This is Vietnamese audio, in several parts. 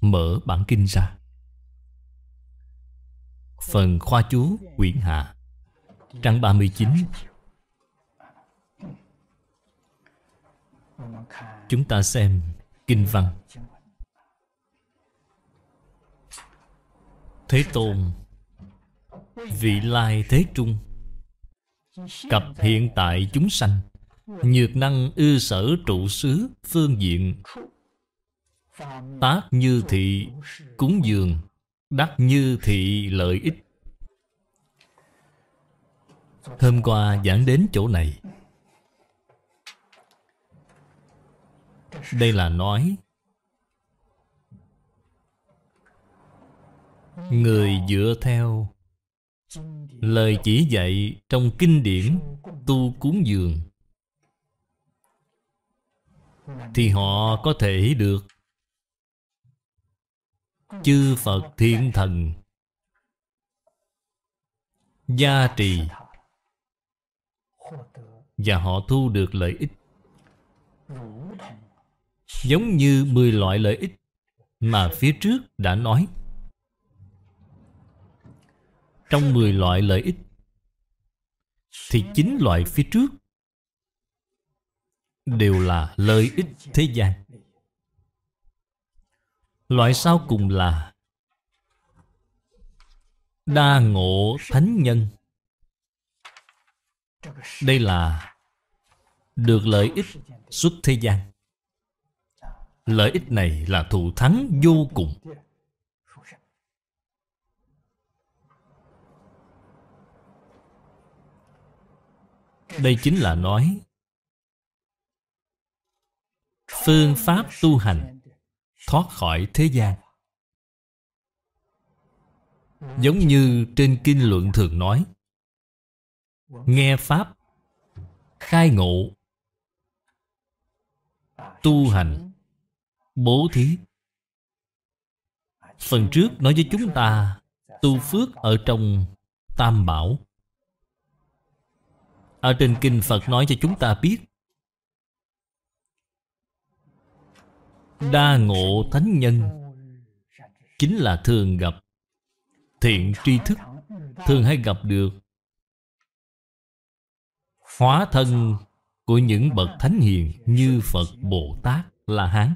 Mở bản kinh ra Phần khoa chú quyển hạ Trang 39 Chúng ta xem Kinh văn Thế Tôn Vị lai thế trung Cập hiện tại chúng sanh Nhược năng ư sở trụ xứ Phương diện Tác như thị cúng dường Đắc như thị lợi ích Hôm qua giảng đến chỗ này Đây là nói Người dựa theo Lời chỉ dạy trong kinh điển Tu cúng dường Thì họ có thể được chư Phật thiên thần gia trì và họ thu được lợi ích giống như 10 loại lợi ích mà phía trước đã nói trong 10 loại lợi ích thì chín loại phía trước đều là lợi ích thế gian Loại sau cùng là Đa ngộ thánh nhân Đây là Được lợi ích xuất thế gian Lợi ích này là thù thắng vô cùng Đây chính là nói Phương pháp tu hành thoát khỏi thế gian Giống như trên kinh luận thường nói Nghe Pháp Khai ngộ Tu hành Bố thí Phần trước nói với chúng ta Tu phước ở trong Tam Bảo Ở trên kinh Phật nói cho chúng ta biết Đa ngộ thánh nhân Chính là thường gặp Thiện tri thức Thường hay gặp được Hóa thân của những bậc thánh hiền Như Phật Bồ Tát La Hán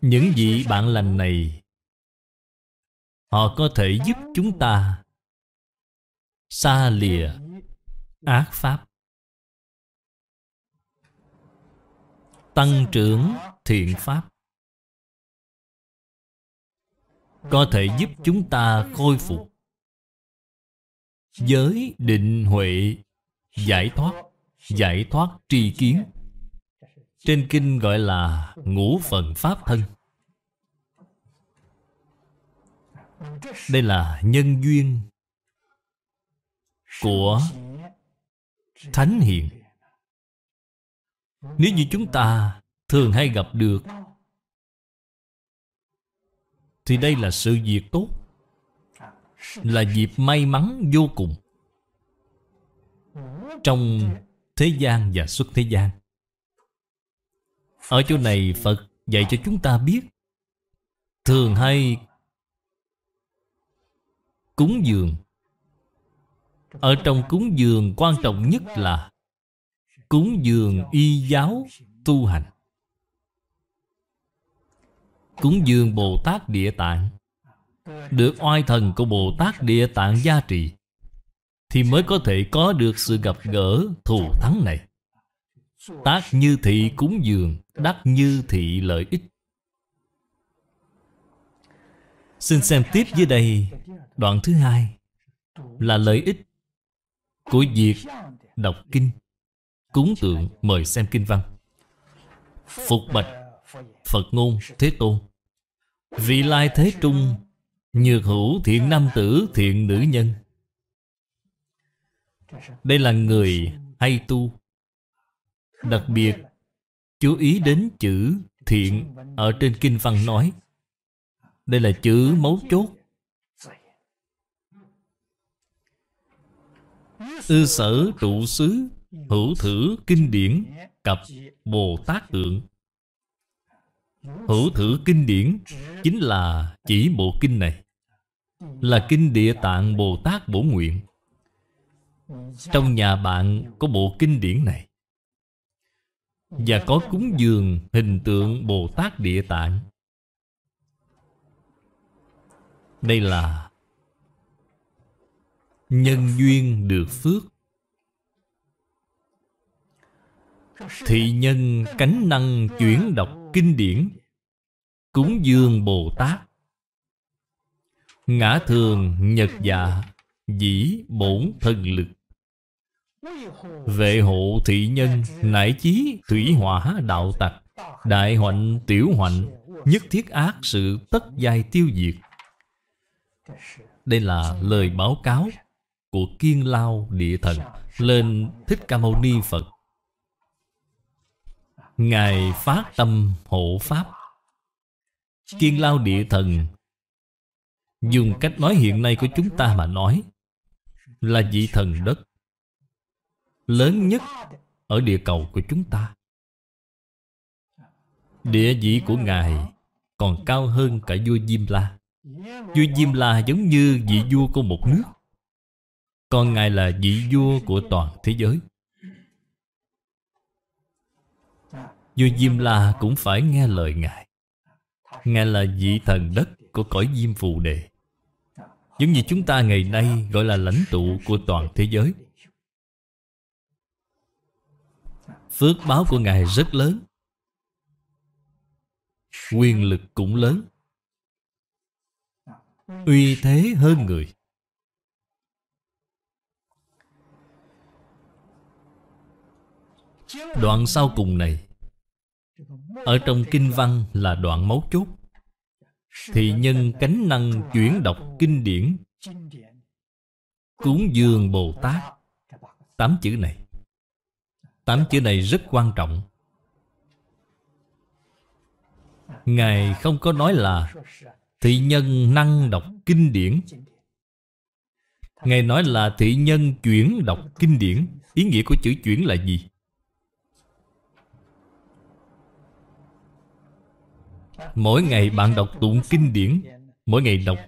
Những vị bạn lành này Họ có thể giúp chúng ta Xa lìa Ác Pháp tăng trưởng thiện pháp có thể giúp chúng ta khôi phục giới định huệ giải thoát giải thoát tri kiến trên kinh gọi là ngũ phần pháp thân đây là nhân duyên của thánh hiền nếu như chúng ta thường hay gặp được Thì đây là sự việc tốt Là dịp may mắn vô cùng Trong thế gian và xuất thế gian Ở chỗ này Phật dạy cho chúng ta biết Thường hay Cúng dường Ở trong cúng dường quan trọng nhất là Cúng dường y giáo tu hành Cúng dường Bồ Tát Địa Tạng Được oai thần của Bồ Tát Địa Tạng gia trì Thì mới có thể có được sự gặp gỡ thù thắng này Tác như thị cúng dường Đắc như thị lợi ích Xin xem tiếp dưới đây Đoạn thứ hai Là lợi ích Của việc đọc kinh Cúng tượng mời xem kinh văn Phục bạch Phật ngôn Thế Tôn Vị lai thế trung Nhược hữu thiện nam tử thiện nữ nhân Đây là người hay tu Đặc biệt Chú ý đến chữ thiện Ở trên kinh văn nói Đây là chữ mấu chốt Ư sở trụ xứ Hữu thử kinh điển cặp Bồ Tát Tượng Hữu thử kinh điển chính là chỉ bộ kinh này Là kinh địa tạng Bồ Tát Bổ Nguyện Trong nhà bạn có bộ kinh điển này Và có cúng dường hình tượng Bồ Tát Địa Tạng Đây là Nhân duyên được phước Thị nhân cánh năng chuyển đọc kinh điển Cúng dương Bồ Tát Ngã thường nhật dạ Dĩ bổn thần lực Vệ hộ thị nhân Nải chí thủy hỏa đạo tặc Đại hoạnh tiểu hoạnh Nhất thiết ác sự tất giai tiêu diệt Đây là lời báo cáo Của kiên lao địa thần Lên Thích Ca Mâu Ni Phật Ngài phát tâm hộ Pháp Kiên lao địa thần Dùng cách nói hiện nay của chúng ta mà nói Là vị thần đất Lớn nhất ở địa cầu của chúng ta Địa vị của Ngài còn cao hơn cả vua Diêm La Vua Diêm La giống như vị vua của một nước Còn Ngài là vị vua của toàn thế giới Vua Diêm La cũng phải nghe lời Ngài Ngài là vị thần đất của cõi Diêm Phù Đề giống như chúng ta ngày nay gọi là lãnh tụ của toàn thế giới Phước báo của Ngài rất lớn Quyền lực cũng lớn Uy thế hơn người Đoạn sau cùng này ở trong kinh văn là đoạn mấu chốt Thì nhân cánh năng chuyển đọc kinh điển Cúng dường Bồ Tát Tám chữ này Tám chữ này rất quan trọng Ngài không có nói là Thị nhân năng đọc kinh điển Ngài nói là thị nhân chuyển đọc kinh điển Ý nghĩa của chữ chuyển là gì? Mỗi ngày bạn đọc tụng kinh điển Mỗi ngày đọc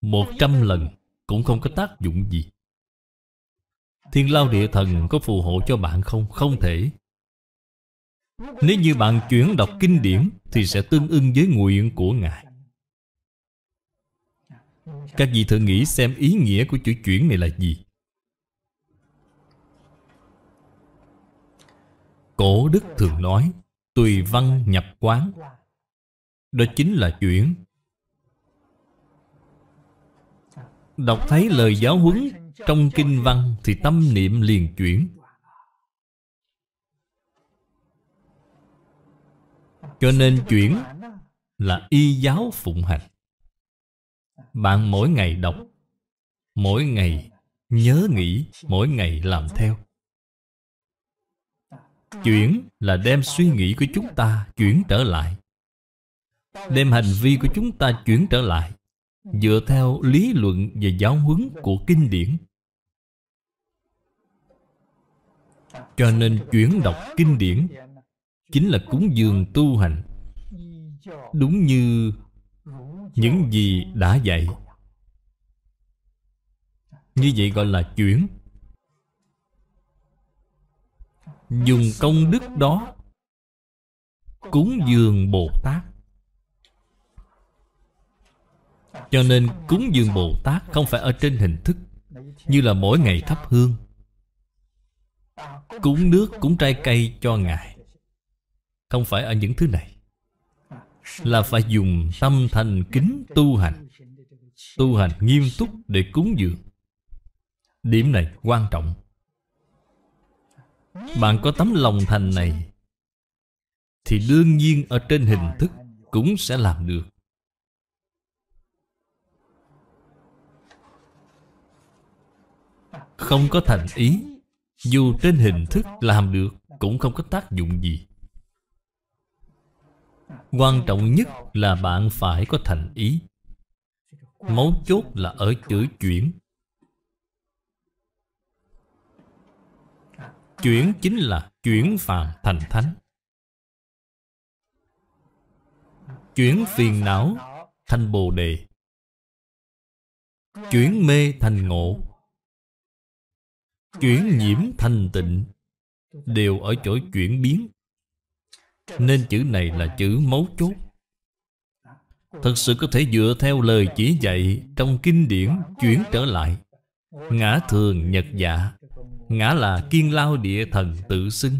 một trăm lần Cũng không có tác dụng gì Thiên lao địa thần có phù hộ cho bạn không? Không thể Nếu như bạn chuyển đọc kinh điển Thì sẽ tương ưng với nguyện của Ngài Các vị thử nghĩ xem ý nghĩa của chữ chuyển này là gì Cổ đức thường nói Tùy văn nhập quán đó chính là chuyển Đọc thấy lời giáo huấn Trong kinh văn Thì tâm niệm liền chuyển Cho nên chuyển Là y giáo phụng hành Bạn mỗi ngày đọc Mỗi ngày nhớ nghĩ Mỗi ngày làm theo Chuyển là đem suy nghĩ của chúng ta chuyển trở lại Đem hành vi của chúng ta chuyển trở lại Dựa theo lý luận và giáo huấn của kinh điển Cho nên chuyển đọc kinh điển Chính là cúng dường tu hành Đúng như những gì đã dạy Như vậy gọi là chuyển Dùng công đức đó Cúng dường Bồ Tát Cho nên cúng dường Bồ Tát không phải ở trên hình thức Như là mỗi ngày thắp hương Cúng nước, cúng trái cây cho Ngài Không phải ở những thứ này Là phải dùng tâm thành kính tu hành Tu hành nghiêm túc để cúng dường Điểm này quan trọng Bạn có tấm lòng thành này Thì đương nhiên ở trên hình thức Cũng sẽ làm được Không có thành ý Dù trên hình thức làm được Cũng không có tác dụng gì Quan trọng nhất là bạn phải có thành ý Mấu chốt là ở chữ chuyển Chuyển chính là chuyển phàm thành thánh Chuyển phiền não thành bồ đề Chuyển mê thành ngộ chuyển nhiễm thanh tịnh đều ở chỗ chuyển biến nên chữ này là chữ mấu chốt thật sự có thể dựa theo lời chỉ dạy trong kinh điển chuyển trở lại ngã thường nhật dạ ngã là kiên lao địa thần tự xưng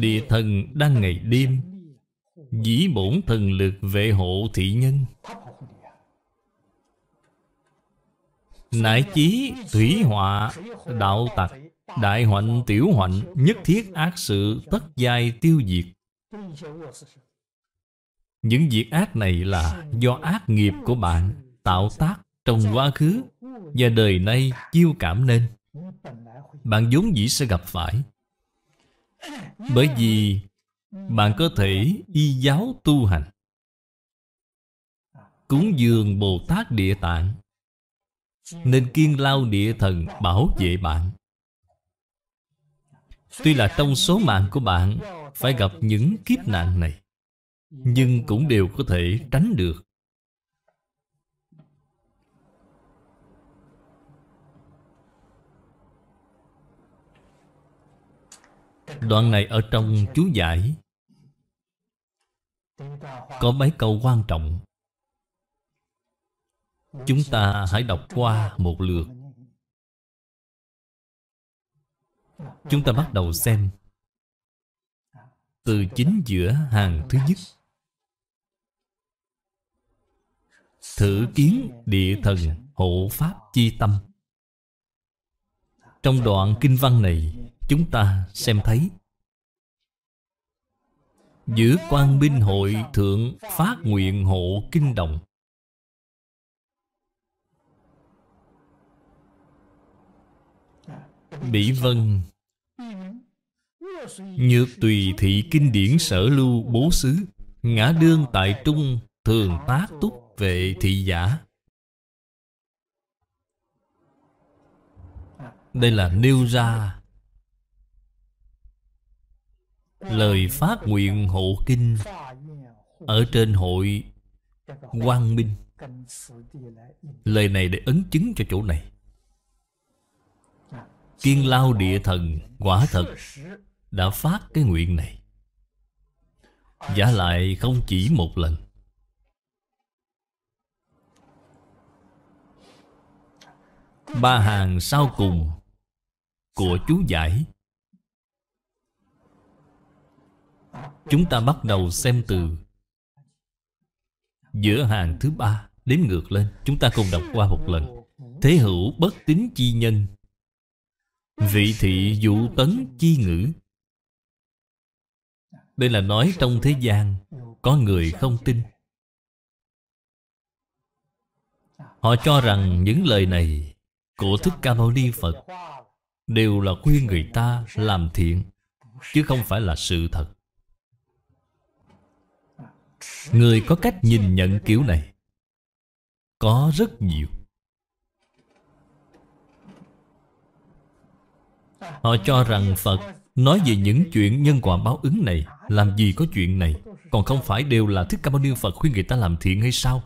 địa thần đang ngày đêm dĩ bổn thần lực vệ hộ thị nhân Nại chí thủy họa đạo tặc Đại hoạn tiểu hoạn Nhất thiết ác sự tất giai tiêu diệt Những việc ác này là do ác nghiệp của bạn Tạo tác trong quá khứ Và đời nay chiêu cảm nên Bạn vốn dĩ sẽ gặp phải Bởi vì bạn có thể y giáo tu hành Cúng dường Bồ Tát Địa Tạng nên kiên lao địa thần bảo vệ bạn Tuy là trong số mạng của bạn Phải gặp những kiếp nạn này Nhưng cũng đều có thể tránh được Đoạn này ở trong chú giải Có mấy câu quan trọng Chúng ta hãy đọc qua một lượt Chúng ta bắt đầu xem Từ chính giữa hàng thứ nhất Thử kiến địa thần hộ pháp chi tâm Trong đoạn kinh văn này Chúng ta xem thấy Giữa quan binh hội thượng phát nguyện hộ kinh đồng Bỉ Vân Nhược tùy thị kinh điển sở lưu bố xứ Ngã đương tại trung thường tác túc về thị giả Đây là nêu ra Lời phát nguyện hộ kinh Ở trên hội Quang Minh Lời này để ấn chứng cho chỗ này Kiên Lao Địa Thần quả thật đã phát cái nguyện này Giả lại không chỉ một lần Ba hàng sau cùng của chú giải Chúng ta bắt đầu xem từ Giữa hàng thứ ba đến ngược lên Chúng ta cùng đọc qua một lần Thế hữu bất tính chi nhân Vị thị vũ tấn chi ngữ Đây là nói trong thế gian Có người không tin Họ cho rằng những lời này Của Thích Ca Mâu Ni Phật Đều là khuyên người ta làm thiện Chứ không phải là sự thật Người có cách nhìn nhận kiểu này Có rất nhiều Họ cho rằng Phật nói về những chuyện nhân quả báo ứng này Làm gì có chuyện này Còn không phải đều là Thích Ca Mâu Ni Phật khuyên người ta làm thiện hay sao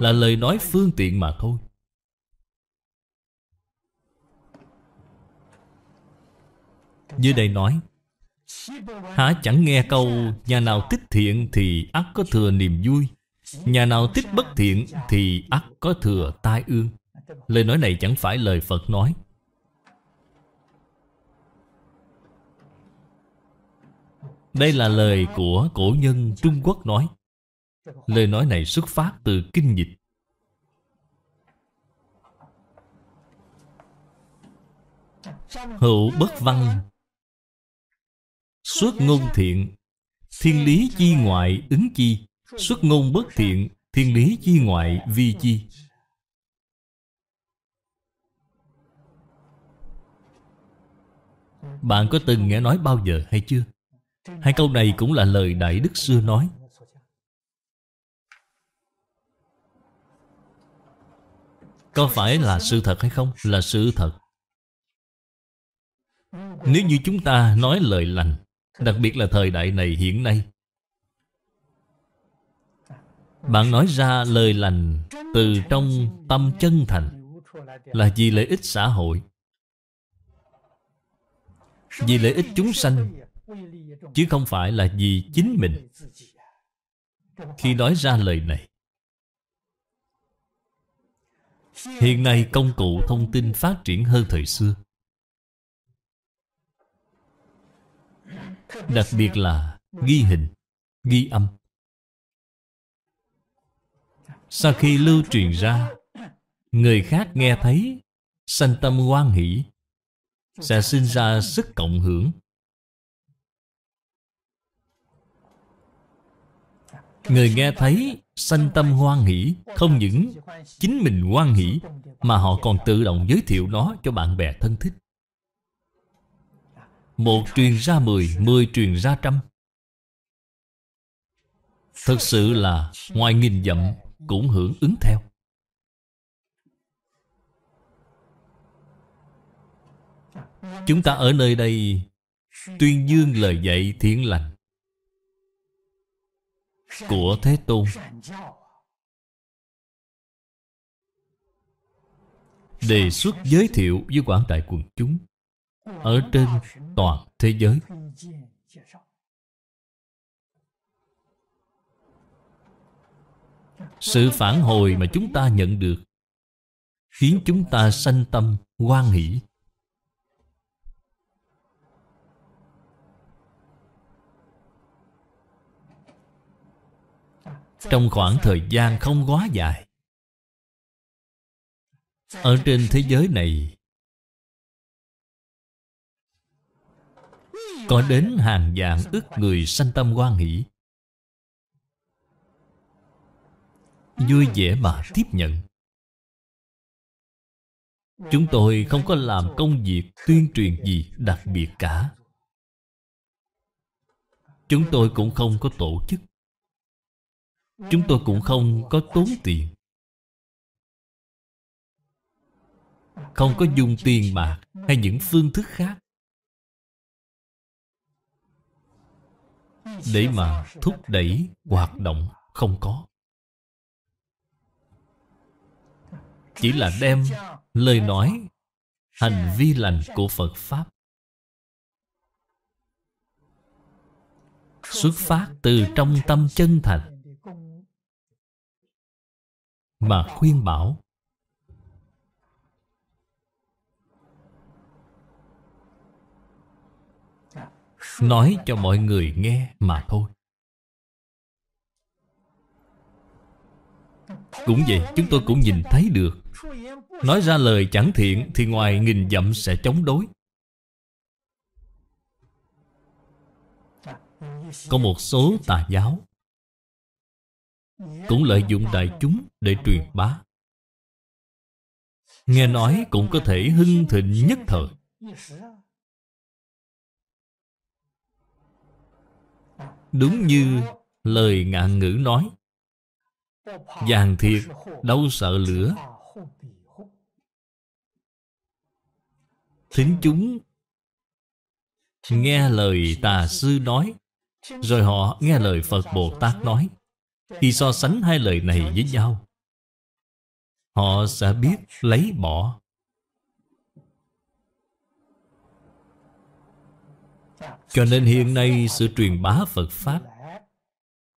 Là lời nói phương tiện mà thôi như đây nói Hả chẳng nghe câu Nhà nào tích thiện thì ắt có thừa niềm vui Nhà nào tích bất thiện thì ắt có thừa tai ương Lời nói này chẳng phải lời Phật nói Đây là lời của cổ nhân Trung Quốc nói Lời nói này xuất phát từ kinh dịch Hữu bất văn Xuất ngôn thiện Thiên lý chi ngoại ứng chi Xuất ngôn bất thiện Thiên lý chi ngoại vi chi Bạn có từng nghe nói bao giờ hay chưa? Hai câu này cũng là lời Đại Đức xưa nói Có phải là sự thật hay không? Là sự thật Nếu như chúng ta nói lời lành Đặc biệt là thời đại này hiện nay Bạn nói ra lời lành Từ trong tâm chân thành Là vì lợi ích xã hội Vì lợi ích chúng sanh chứ không phải là vì chính mình khi nói ra lời này hiện nay công cụ thông tin phát triển hơn thời xưa đặc biệt là ghi hình ghi âm sau khi lưu truyền ra người khác nghe thấy sanh tâm hoan hỷ sẽ sinh ra sức cộng hưởng Người nghe thấy sanh tâm hoan hỷ Không những chính mình hoan hỷ Mà họ còn tự động giới thiệu nó cho bạn bè thân thích Một truyền ra mười, mười truyền ra trăm Thật sự là ngoài nghìn dặm cũng hưởng ứng theo Chúng ta ở nơi đây tuyên dương lời dạy thiện lành của Thế Tôn Đề xuất giới thiệu với quảng đại quần chúng Ở trên toàn thế giới Sự phản hồi mà chúng ta nhận được Khiến chúng ta sanh tâm quan hỷ trong khoảng thời gian không quá dài ở trên thế giới này có đến hàng vạn ức người sanh tâm quan hỷ vui vẻ mà tiếp nhận chúng tôi không có làm công việc tuyên truyền gì đặc biệt cả chúng tôi cũng không có tổ chức Chúng tôi cũng không có tốn tiền Không có dùng tiền bạc Hay những phương thức khác Để mà thúc đẩy hoạt động không có Chỉ là đem lời nói Hành vi lành của Phật Pháp Xuất phát từ trong tâm chân thành mà khuyên bảo nói cho mọi người nghe mà thôi cũng vậy chúng tôi cũng nhìn thấy được nói ra lời chẳng thiện thì ngoài nghìn dặm sẽ chống đối có một số tà giáo cũng lợi dụng đại chúng để truyền bá nghe nói cũng có thể hưng thịnh nhất thời đúng như lời ngạn ngữ nói vàng thiệt đâu sợ lửa thính chúng nghe lời tà sư nói rồi họ nghe lời phật bồ tát nói khi so sánh hai lời này với nhau Họ sẽ biết lấy bỏ Cho nên hiện nay sự truyền bá Phật Pháp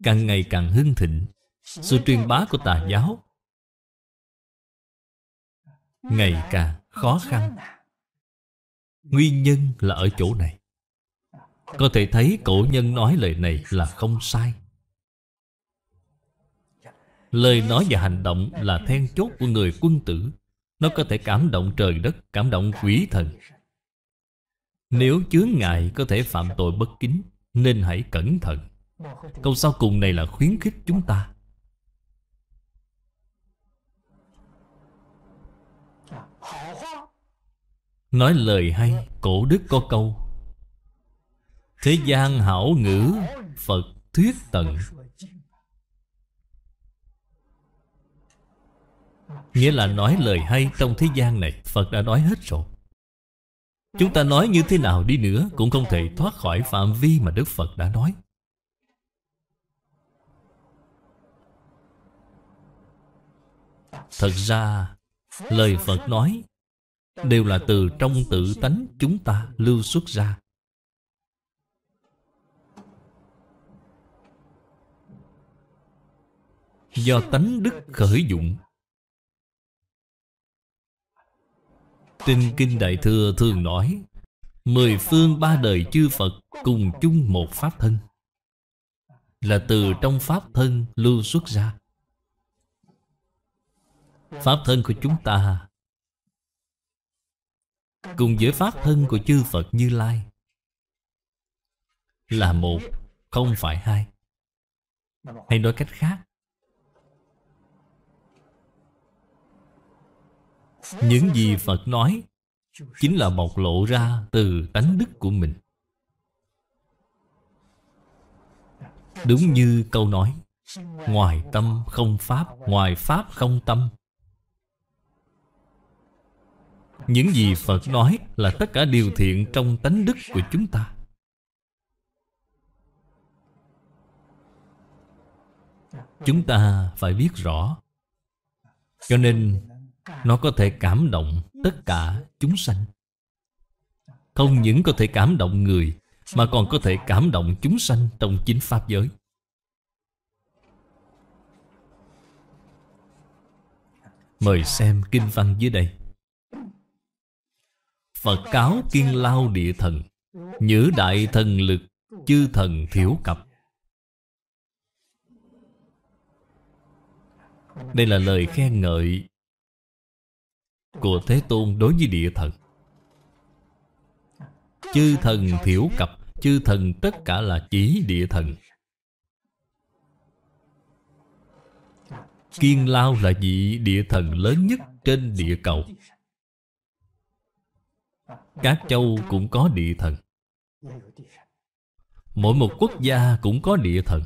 Càng ngày càng hưng thịnh Sự truyền bá của tà giáo Ngày càng khó khăn Nguyên nhân là ở chỗ này Có thể thấy cổ nhân nói lời này là không sai Lời nói và hành động là then chốt của người quân tử Nó có thể cảm động trời đất, cảm động quỷ thần Nếu chướng ngại có thể phạm tội bất kính Nên hãy cẩn thận Câu sau cùng này là khuyến khích chúng ta Nói lời hay Cổ đức có câu Thế gian hảo ngữ Phật thuyết tận Nghĩa là nói lời hay trong thế gian này Phật đã nói hết rồi Chúng ta nói như thế nào đi nữa Cũng không thể thoát khỏi phạm vi mà Đức Phật đã nói Thật ra Lời Phật nói Đều là từ trong tự tánh chúng ta lưu xuất ra Do tánh đức khởi dụng Tinh Kinh Đại Thừa thường nói Mười phương ba đời chư Phật cùng chung một Pháp thân Là từ trong Pháp thân lưu xuất ra Pháp thân của chúng ta Cùng với Pháp thân của chư Phật Như Lai Là một, không phải hai Hay nói cách khác Những gì Phật nói Chính là bộc lộ ra từ tánh đức của mình Đúng như câu nói Ngoài tâm không pháp Ngoài pháp không tâm Những gì Phật nói Là tất cả điều thiện trong tánh đức của chúng ta Chúng ta phải biết rõ Cho nên nó có thể cảm động tất cả chúng sanh Không những có thể cảm động người Mà còn có thể cảm động chúng sanh trong chính Pháp giới Mời xem kinh văn dưới đây Phật cáo kiên lao địa thần Nhữ đại thần lực Chư thần thiểu cập Đây là lời khen ngợi của Thế Tôn đối với địa thần Chư thần thiểu cập Chư thần tất cả là chỉ địa thần Kiên Lao là vị địa thần lớn nhất trên địa cầu Các châu cũng có địa thần Mỗi một quốc gia cũng có địa thần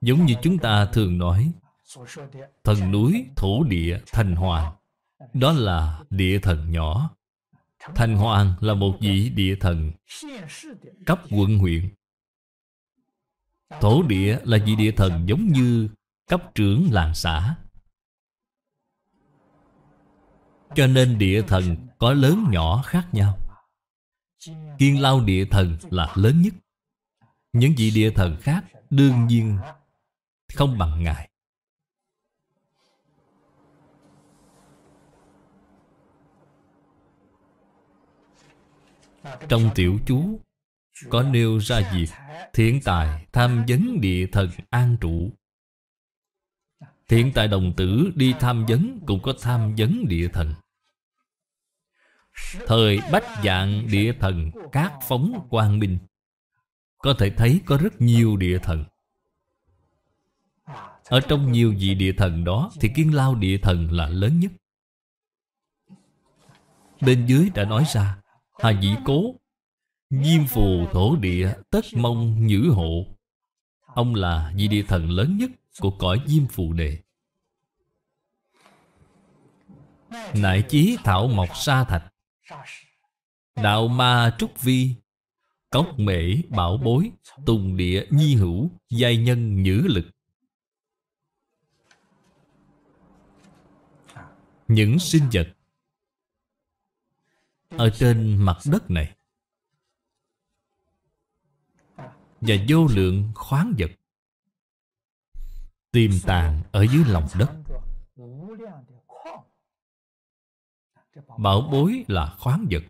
Giống như chúng ta thường nói Thần núi, thổ địa, thành hoàng đó là địa thần nhỏ Thành Hoàng là một vị địa thần Cấp quận huyện Thổ địa là vị địa thần giống như Cấp trưởng làng xã Cho nên địa thần có lớn nhỏ khác nhau Kiên lao địa thần là lớn nhất Những vị địa thần khác đương nhiên không bằng ngài Trong tiểu chú Có nêu ra việc Thiện tài tham vấn địa thần an trụ Thiện tài đồng tử đi tham vấn Cũng có tham vấn địa thần Thời bách dạng địa thần Các phóng quang minh Có thể thấy có rất nhiều địa thần Ở trong nhiều vị địa thần đó Thì kiên lao địa thần là lớn nhất Bên dưới đã nói ra Hà dĩ cố Diêm phù thổ địa tất mong nhữ hộ Ông là vị địa thần lớn nhất của cõi diêm phù đề Nại chí thảo mộc sa thạch Đạo ma trúc vi Cốc mễ bảo bối Tùng địa nhi hữu Giai nhân nhữ lực Những sinh vật ở trên mặt đất này Và vô lượng khoáng vật Tiềm tàng ở dưới lòng đất Bảo bối là khoáng vật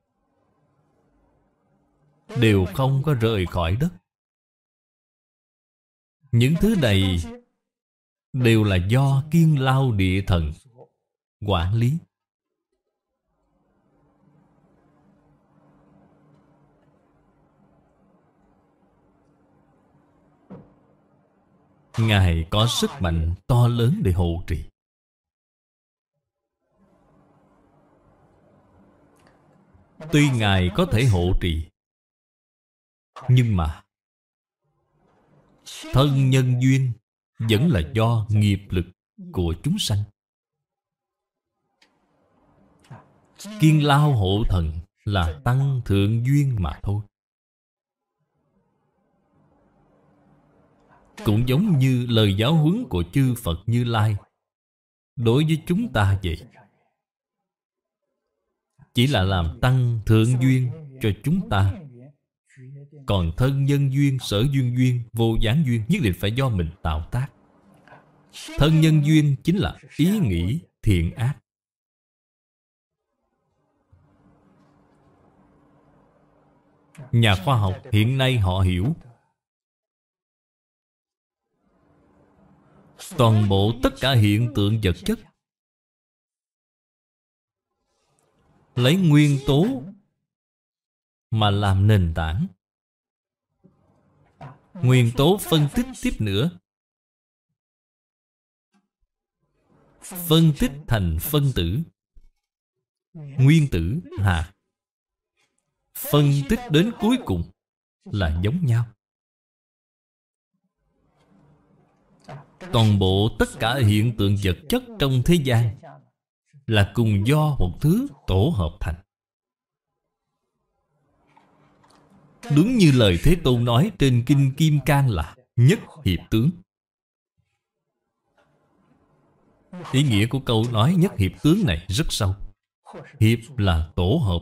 Đều không có rời khỏi đất Những thứ này Đều là do kiên lao địa thần Quản lý Ngài có sức mạnh to lớn để hộ trì Tuy Ngài có thể hộ trì Nhưng mà Thân nhân duyên Vẫn là do nghiệp lực của chúng sanh Kiên lao hộ thần Là tăng thượng duyên mà thôi Cũng giống như lời giáo huấn của chư Phật Như Lai Đối với chúng ta vậy Chỉ là làm tăng thượng duyên cho chúng ta Còn thân nhân duyên, sở duyên duyên, vô gián duyên Nhất định phải do mình tạo tác Thân nhân duyên chính là ý nghĩ thiện ác Nhà khoa học hiện nay họ hiểu toàn bộ tất cả hiện tượng vật chất lấy nguyên tố mà làm nền tảng nguyên tố phân tích tiếp nữa phân tích thành phân tử nguyên tử hạt phân tích đến cuối cùng là giống nhau Toàn bộ tất cả hiện tượng vật chất trong thế gian Là cùng do một thứ tổ hợp thành Đúng như lời Thế Tôn nói trên Kinh Kim Cang là Nhất hiệp tướng Ý nghĩa của câu nói nhất hiệp tướng này rất sâu Hiệp là tổ hợp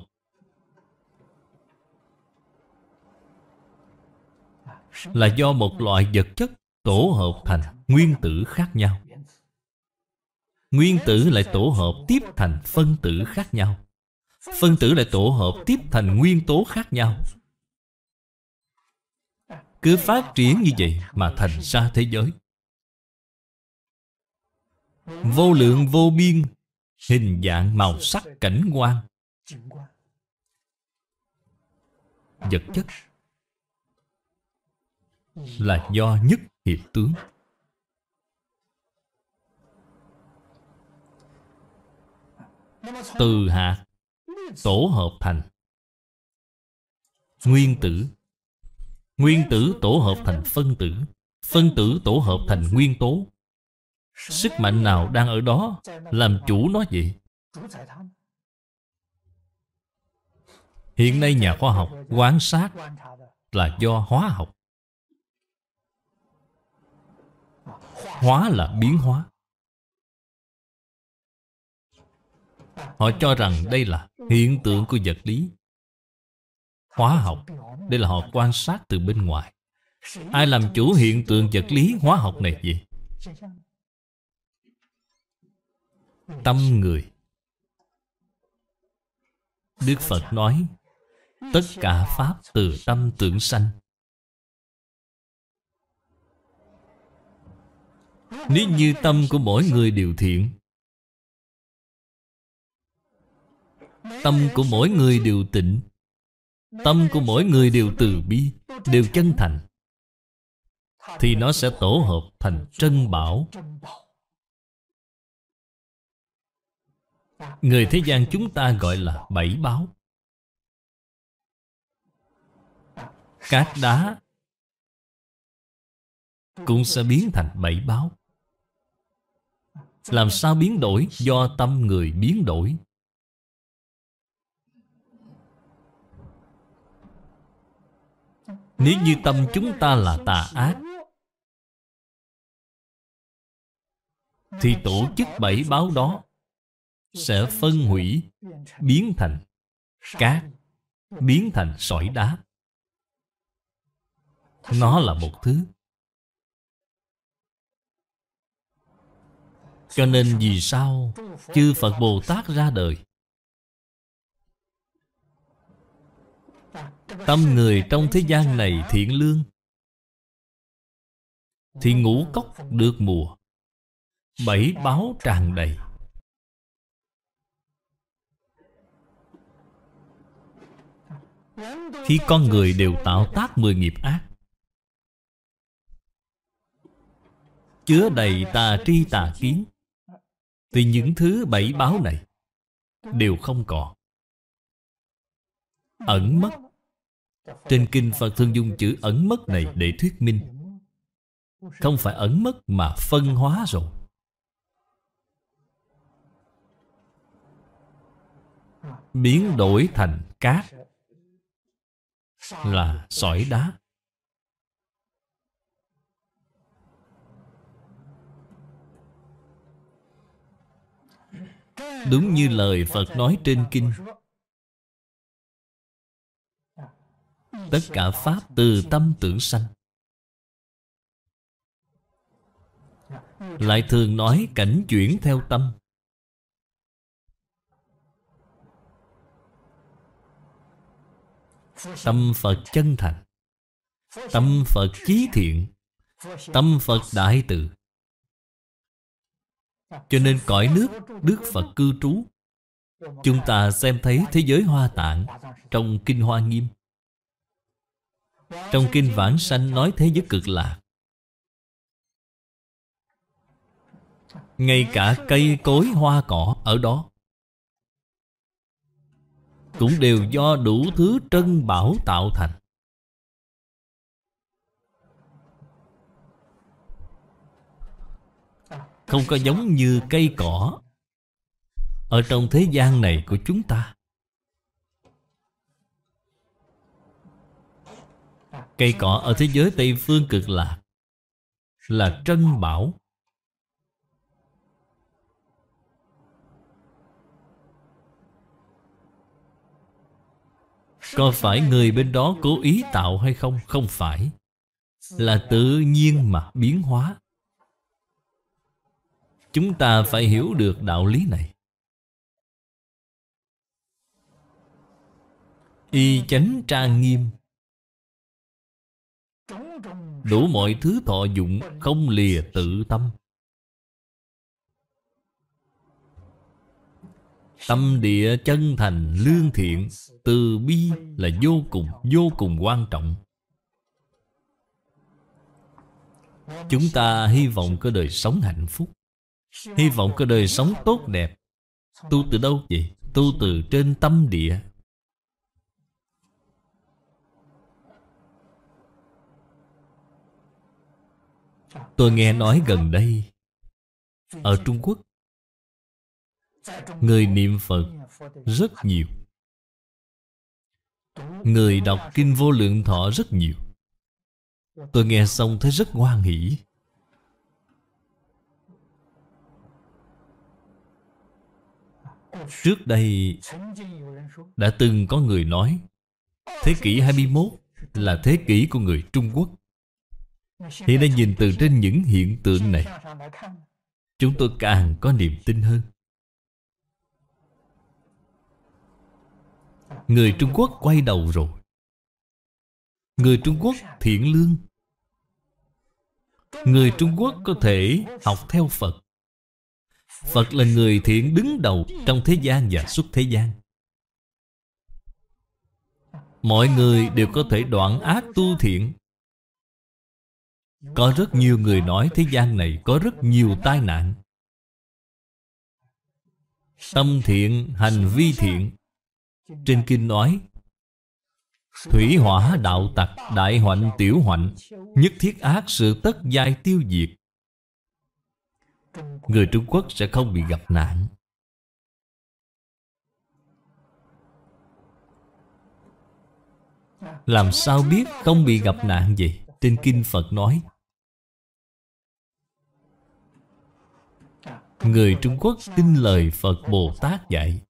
Là do một loại vật chất tổ hợp thành nguyên tử khác nhau nguyên tử lại tổ hợp tiếp thành phân tử khác nhau phân tử lại tổ hợp tiếp thành nguyên tố khác nhau cứ phát triển như vậy mà thành ra thế giới vô lượng vô biên hình dạng màu sắc cảnh quan vật chất là do nhất hiện tướng. Từ hạt tổ hợp thành nguyên tử nguyên tử tổ hợp thành phân tử phân tử tổ hợp thành nguyên tố sức mạnh nào đang ở đó làm chủ nó vậy hiện nay nhà khoa học quan sát là do hóa học Hóa là biến hóa Họ cho rằng đây là hiện tượng của vật lý Hóa học Đây là họ quan sát từ bên ngoài Ai làm chủ hiện tượng vật lý hóa học này gì? Tâm người Đức Phật nói Tất cả Pháp từ tâm tưởng sanh Nếu như tâm của mỗi người đều thiện Tâm của mỗi người đều tịnh Tâm của mỗi người đều từ bi Đều chân thành Thì nó sẽ tổ hợp thành trân bảo Người thế gian chúng ta gọi là bảy báo Cát đá Cũng sẽ biến thành bảy báo làm sao biến đổi do tâm người biến đổi Nếu như tâm chúng ta là tà ác Thì tổ chức bảy báo đó Sẽ phân hủy Biến thành Cát Biến thành sỏi đá Nó là một thứ Cho nên vì sao chư Phật Bồ Tát ra đời Tâm người trong thế gian này thiện lương Thì ngũ cốc được mùa Bảy báo tràn đầy Khi con người đều tạo tác mười nghiệp ác Chứa đầy tà tri tà kiến thì những thứ bảy báo này Đều không còn Ẩn mất Trên kinh Phật thường dùng chữ ẩn mất này để thuyết minh Không phải ẩn mất mà phân hóa rồi Biến đổi thành cát Là sỏi đá Đúng như lời Phật nói trên kinh Tất cả Pháp từ tâm tưởng sanh Lại thường nói cảnh chuyển theo tâm Tâm Phật chân thành Tâm Phật chí thiện Tâm Phật đại từ cho nên cõi nước Đức Phật cư trú Chúng ta xem thấy thế giới hoa tạng Trong Kinh Hoa Nghiêm Trong Kinh Vãng Sanh nói thế giới cực lạc Ngay cả cây cối hoa cỏ ở đó Cũng đều do đủ thứ trân bảo tạo thành Không có giống như cây cỏ Ở trong thế gian này của chúng ta Cây cỏ ở thế giới Tây Phương cực lạc Là trân bảo Có phải người bên đó cố ý tạo hay không? Không phải Là tự nhiên mà biến hóa Chúng ta phải hiểu được đạo lý này Y chánh trang nghiêm Đủ mọi thứ thọ dụng Không lìa tự tâm Tâm địa chân thành lương thiện Từ bi là vô cùng Vô cùng quan trọng Chúng ta hy vọng có đời sống hạnh phúc Hy vọng có đời sống tốt đẹp Tu từ đâu vậy? Tu từ trên tâm địa Tôi nghe nói gần đây Ở Trung Quốc Người niệm Phật rất nhiều Người đọc Kinh Vô Lượng Thọ rất nhiều Tôi nghe xong thấy rất hoan hỷ Trước đây đã từng có người nói Thế kỷ 21 là thế kỷ của người Trung Quốc Hiện nay nhìn từ trên những hiện tượng này Chúng tôi càng có niềm tin hơn Người Trung Quốc quay đầu rồi Người Trung Quốc thiện lương Người Trung Quốc có thể học theo Phật Phật là người thiện đứng đầu trong thế gian và xuất thế gian Mọi người đều có thể đoạn ác tu thiện Có rất nhiều người nói thế gian này có rất nhiều tai nạn Tâm thiện, hành vi thiện Trên kinh nói Thủy hỏa đạo tặc đại hoạnh tiểu hoạnh Nhất thiết ác sự tất giai tiêu diệt người Trung Quốc sẽ không bị gặp nạn. Làm sao biết không bị gặp nạn gì? Trên Kinh Phật nói Người Trung Quốc tin lời Phật Bồ Tát dạy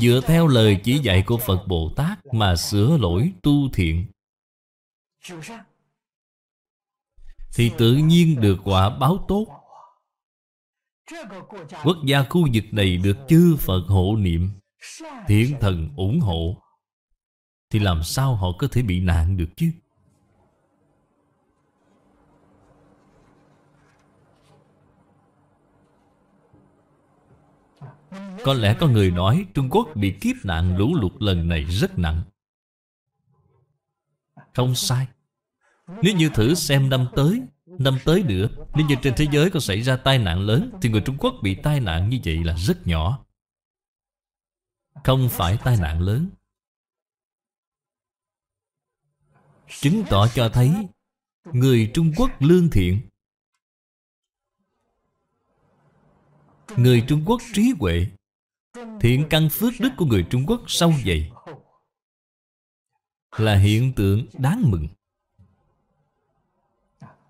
Dựa theo lời chỉ dạy của Phật Bồ Tát mà sửa lỗi tu thiện thì tự nhiên được quả báo tốt Quốc gia khu vực này được chư Phật hộ niệm Thiện thần ủng hộ Thì làm sao họ có thể bị nạn được chứ Có lẽ có người nói Trung Quốc bị kiếp nạn lũ lụt lần này rất nặng Không sai nếu như thử xem năm tới Năm tới nữa Nếu như trên thế giới có xảy ra tai nạn lớn Thì người Trung Quốc bị tai nạn như vậy là rất nhỏ Không phải tai nạn lớn Chứng tỏ cho thấy Người Trung Quốc lương thiện Người Trung Quốc trí huệ Thiện căn phước đức của người Trung Quốc sâu dày Là hiện tượng đáng mừng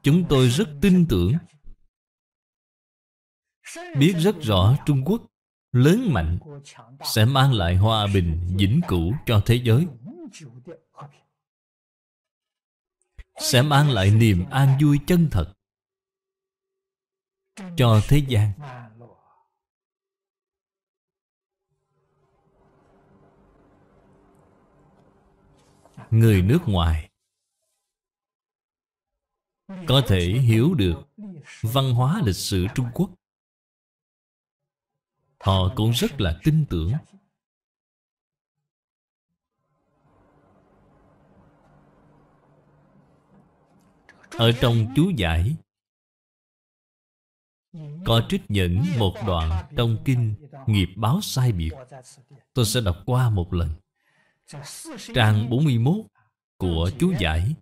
Chúng tôi rất tin tưởng Biết rất rõ Trung Quốc lớn mạnh Sẽ mang lại hòa bình vĩnh cửu cho thế giới Sẽ mang lại niềm an vui chân thật Cho thế gian Người nước ngoài có thể hiểu được văn hóa lịch sử Trung Quốc. Họ cũng rất là tin tưởng. Ở trong chú giải có trích dẫn một đoạn trong kinh Nghiệp báo sai biệt Tôi sẽ đọc qua một lần Trang 41 của chú giải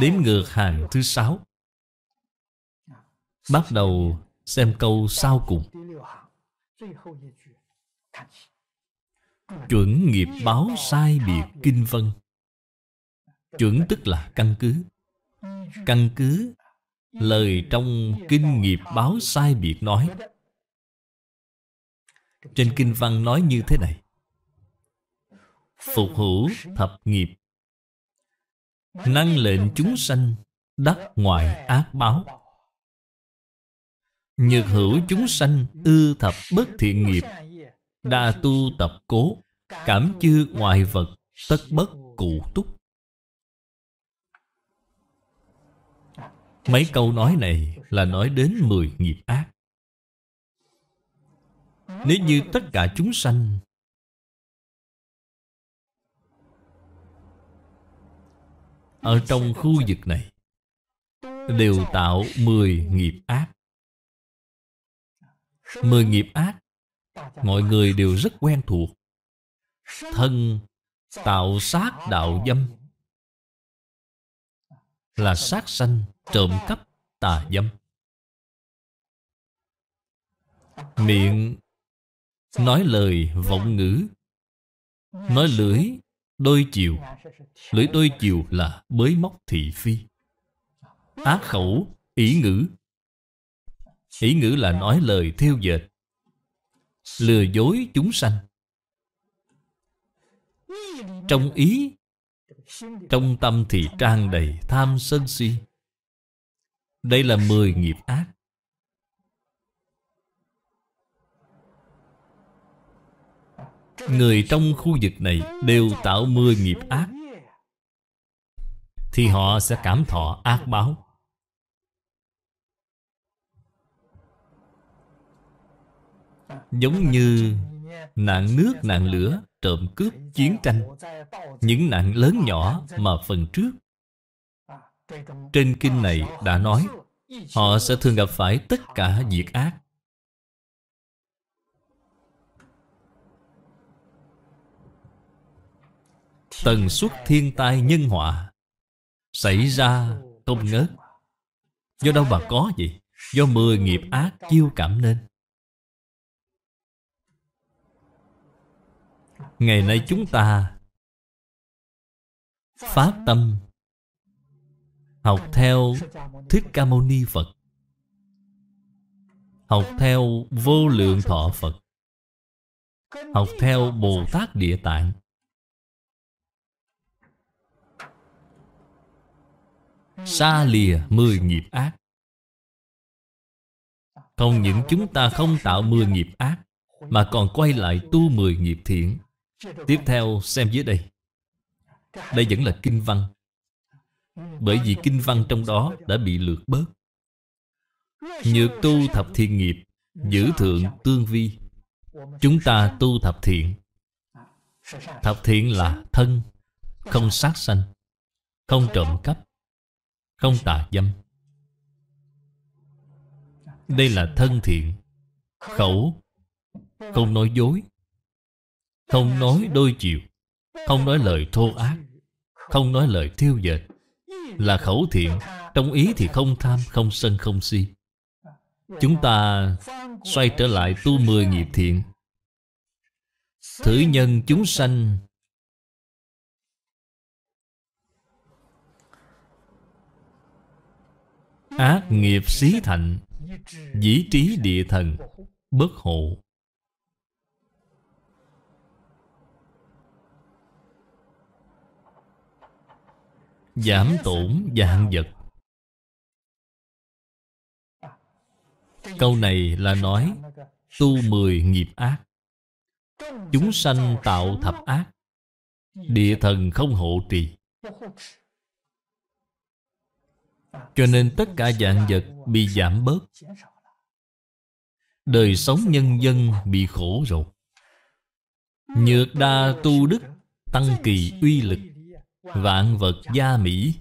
Đếm ngược hàng thứ sáu Bắt đầu xem câu sau cùng Chuẩn nghiệp báo sai biệt kinh vân Chuẩn tức là căn cứ Căn cứ Lời trong kinh nghiệp báo sai biệt nói Trên kinh văn nói như thế này Phục hữu thập nghiệp năng lệnh chúng sanh đắc ngoại ác báo nhược hữu chúng sanh ư thập bất thiện nghiệp đa tu tập cố cảm chư ngoại vật tất bất cụ túc à, mấy câu nói này là nói đến mười nghiệp ác nếu như tất cả chúng sanh Ở trong khu vực này Đều tạo 10 nghiệp ác 10 nghiệp ác Mọi người đều rất quen thuộc Thân tạo sát đạo dâm Là sát sanh, trộm cắp, tà dâm Miệng Nói lời vọng ngữ Nói lưỡi Đôi chiều Lưỡi đôi chiều là bới móc thị phi Á khẩu Ý ngữ Ý ngữ là nói lời theo dệt Lừa dối chúng sanh Trong ý Trong tâm thì trang đầy tham sân si Đây là mười nghiệp ác Người trong khu vực này đều tạo mười nghiệp ác Thì họ sẽ cảm thọ ác báo Giống như nạn nước, nạn lửa, trộm cướp, chiến tranh Những nạn lớn nhỏ mà phần trước Trên kinh này đã nói Họ sẽ thường gặp phải tất cả việc ác tần suất thiên tai nhân họa xảy ra không ngớt do đâu mà có gì do mười nghiệp ác chiêu cảm nên ngày nay chúng ta phát tâm học theo thích ca mâu ni phật học theo vô lượng thọ phật học theo bồ tát địa tạng xa lìa mười nghiệp ác không những chúng ta không tạo mười nghiệp ác Mà còn quay lại tu mười nghiệp thiện Tiếp theo xem dưới đây Đây vẫn là kinh văn Bởi vì kinh văn trong đó đã bị lược bớt Nhược tu thập thiện nghiệp Giữ thượng tương vi Chúng ta tu thập thiện Thập thiện là thân Không sát sanh Không trộm cắp không tà dâm Đây là thân thiện Khẩu Không nói dối Không nói đôi chiều Không nói lời thô ác Không nói lời thiêu dệt Là khẩu thiện Trong ý thì không tham, không sân, không si Chúng ta xoay trở lại tu mười nghiệp thiện Thử nhân chúng sanh Ác nghiệp xí thành, Dĩ trí địa thần Bất hộ Giảm tổn dạng vật Câu này là nói Tu mười nghiệp ác Chúng sanh tạo thập ác Địa thần không hộ trì cho nên tất cả dạng vật bị giảm bớt Đời sống nhân dân bị khổ rồi Nhược đa tu đức Tăng kỳ uy lực Vạn vật gia mỹ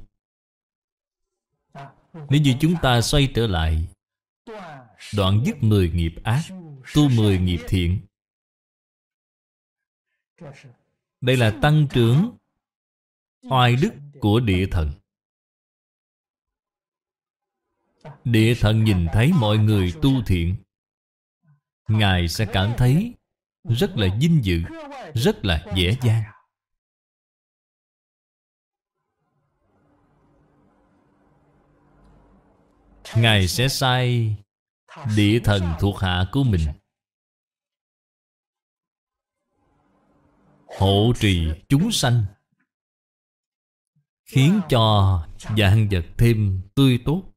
Nếu như chúng ta xoay trở lại Đoạn dứt mười nghiệp ác Tu mười nghiệp thiện Đây là tăng trưởng Oai đức của địa thần Địa thần nhìn thấy mọi người tu thiện Ngài sẽ cảm thấy Rất là vinh dự Rất là dễ dàng Ngài sẽ sai Địa thần thuộc hạ của mình Hộ trì chúng sanh Khiến cho dạng vật thêm tươi tốt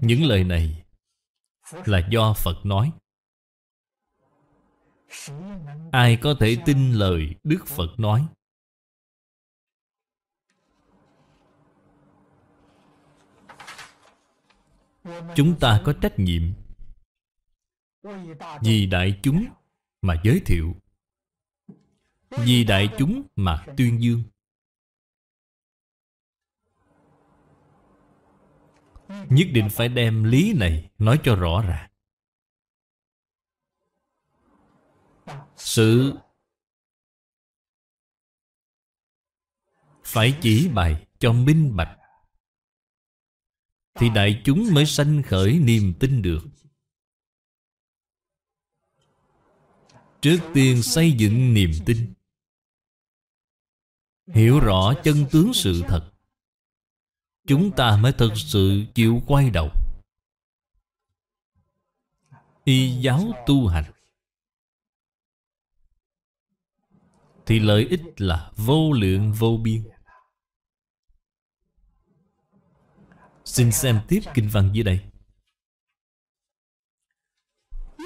Những lời này là do Phật nói Ai có thể tin lời Đức Phật nói Chúng ta có trách nhiệm Vì đại chúng mà giới thiệu Vì đại chúng mà tuyên dương Nhất định phải đem lý này nói cho rõ ràng Sự Phải chỉ bày cho minh bạch Thì đại chúng mới sanh khởi niềm tin được Trước tiên xây dựng niềm tin Hiểu rõ chân tướng sự thật Chúng ta mới thực sự chịu quay đầu Y giáo tu hành Thì lợi ích là vô lượng vô biên Xin xem tiếp kinh văn dưới đây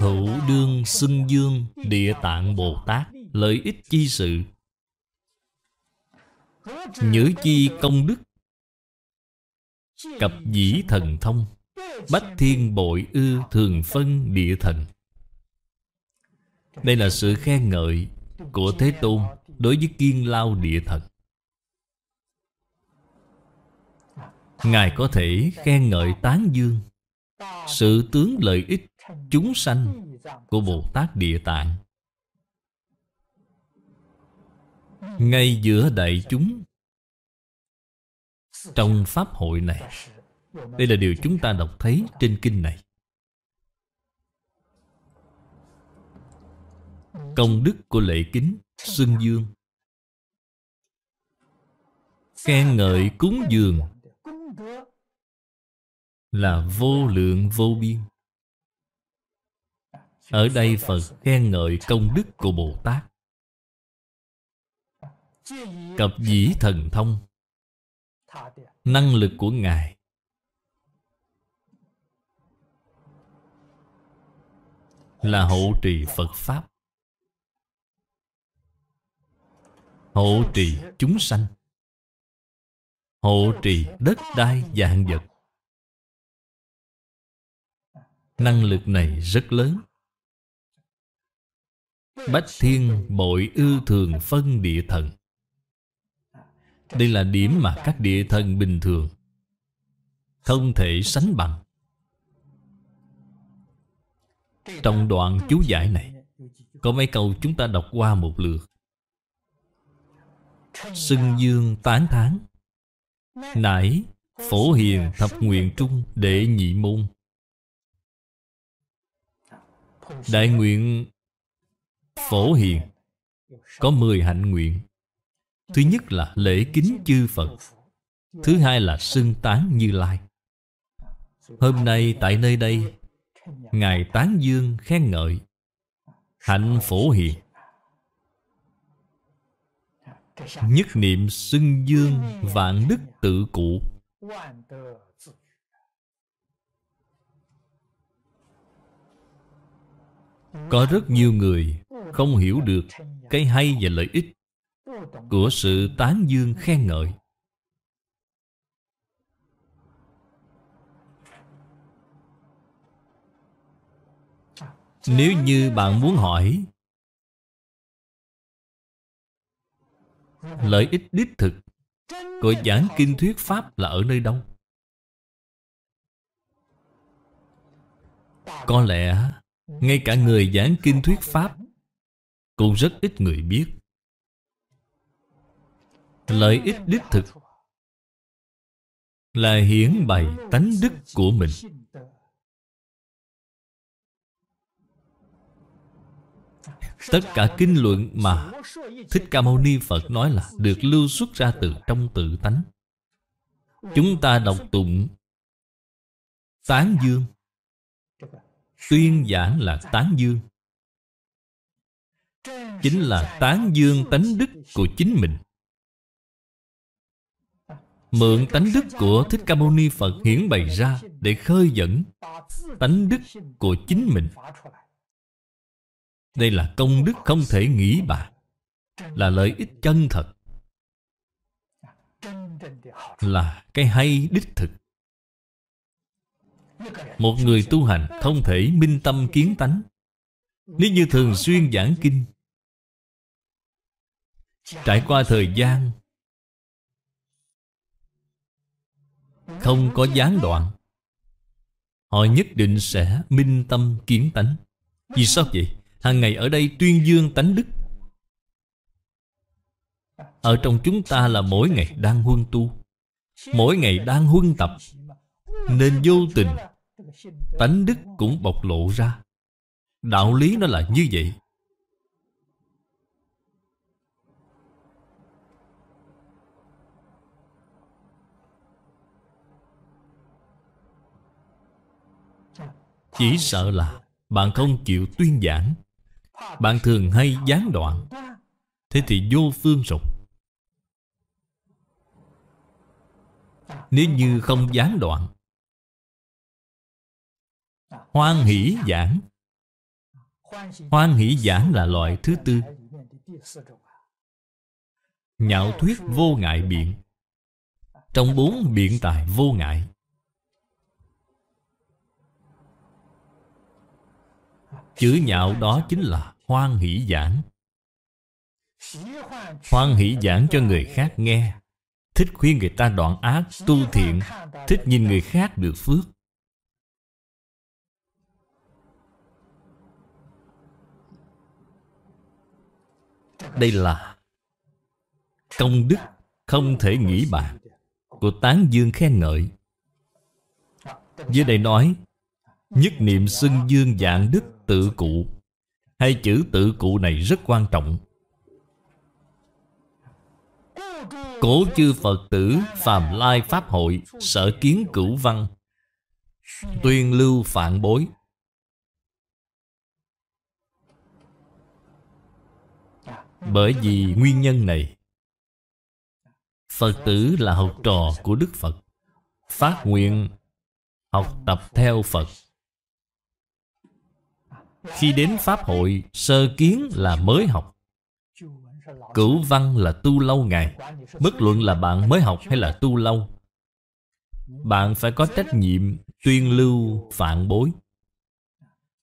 Hữu đương xưng dương địa tạng Bồ Tát Lợi ích chi sự Nhữ chi công đức Cập dĩ thần thông Bách thiên bội ư thường phân địa thần Đây là sự khen ngợi của Thế Tôn Đối với kiên lao địa thần Ngài có thể khen ngợi tán dương Sự tướng lợi ích chúng sanh của Bồ Tát Địa Tạng Ngay giữa đại chúng trong Pháp hội này Đây là điều chúng ta đọc thấy trên kinh này Công đức của lễ kính Xuân Dương Khen ngợi cúng dường Là vô lượng vô biên Ở đây Phật khen ngợi công đức của Bồ Tát Cập dĩ thần thông năng lực của ngài là hộ trì phật pháp hộ trì chúng sanh hộ trì đất đai và hạng vật năng lực này rất lớn bách thiên bội ư thường phân địa thần đây là điểm mà các địa thần bình thường Không thể sánh bằng Trong đoạn chú giải này Có mấy câu chúng ta đọc qua một lượt Sưng dương tán tháng Nải phổ hiền thập nguyện trung đệ nhị môn Đại nguyện phổ hiền Có mười hạnh nguyện Thứ nhất là lễ kính chư Phật Thứ hai là xưng tán Như Lai Hôm nay tại nơi đây Ngài Tán Dương khen ngợi Hạnh phổ hiền Nhất niệm xưng dương vạn đức tự cụ Có rất nhiều người không hiểu được cái hay và lợi ích của sự tán dương khen ngợi nếu như bạn muốn hỏi lợi ích đích thực của giảng kinh thuyết pháp là ở nơi đâu có lẽ ngay cả người giảng kinh thuyết pháp cũng rất ít người biết lợi ích đích thực là hiển bày tánh đức của mình tất cả kinh luận mà thích ca mâu ni phật nói là được lưu xuất ra từ trong tự tánh chúng ta đọc tụng tán dương tuyên giảng là tán dương chính là tán dương tánh đức của chính mình mượn tánh đức của Thích Ca Mâu Ni Phật hiển bày ra để khơi dẫn tánh đức của chính mình. Đây là công đức không thể nghĩ bạc, là lợi ích chân thật, là cái hay đích thực. Một người tu hành không thể minh tâm kiến tánh Nếu như thường xuyên giảng kinh Trải qua thời gian Không có gián đoạn Họ nhất định sẽ minh tâm kiến tánh Vì sao vậy? Hàng ngày ở đây tuyên dương tánh đức Ở trong chúng ta là mỗi ngày đang huân tu Mỗi ngày đang huân tập Nên vô tình Tánh đức cũng bộc lộ ra Đạo lý nó là như vậy Chỉ sợ là bạn không chịu tuyên giảng Bạn thường hay gián đoạn Thế thì vô phương rồi Nếu như không gián đoạn Hoan hỷ giảng Hoan hỷ giảng là loại thứ tư Nhạo thuyết vô ngại biện Trong bốn biện tài vô ngại Chữ nhạo đó chính là hoan hỷ giảng Hoan hỷ giảng cho người khác nghe Thích khuyên người ta đoạn ác, tu thiện Thích nhìn người khác được phước Đây là công đức không thể nghĩ bàn Của tán dương khen ngợi Dưới đây nói Nhất niệm xưng dương dạng đức tự cụ Hai chữ tự cụ này rất quan trọng Cố chư Phật tử Phàm Lai Pháp Hội Sở Kiến Cửu Văn Tuyên lưu phản bối Bởi vì nguyên nhân này Phật tử là học trò của Đức Phật Phát nguyện học tập theo Phật khi đến Pháp hội Sơ kiến là mới học Cửu văn là tu lâu ngày Bất luận là bạn mới học hay là tu lâu Bạn phải có trách nhiệm tuyên lưu phản bối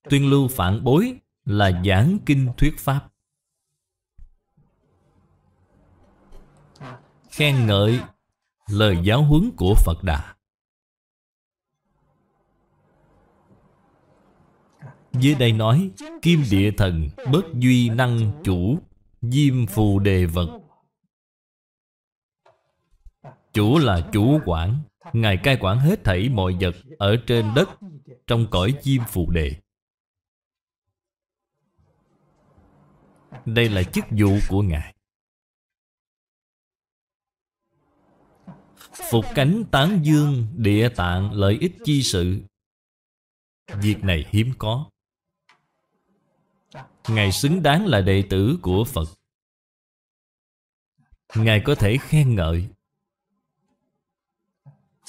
Tuyên lưu phản bối là giảng kinh thuyết pháp Khen ngợi lời giáo huấn của Phật Đà Dưới đây nói Kim địa thần bất duy năng chủ Diêm phù đề vật Chủ là chủ quản Ngài cai quản hết thảy mọi vật Ở trên đất Trong cõi diêm phù đề Đây là chức vụ của Ngài Phục cánh tán dương địa tạng lợi ích chi sự Việc này hiếm có Ngài xứng đáng là đệ tử của Phật Ngài có thể khen ngợi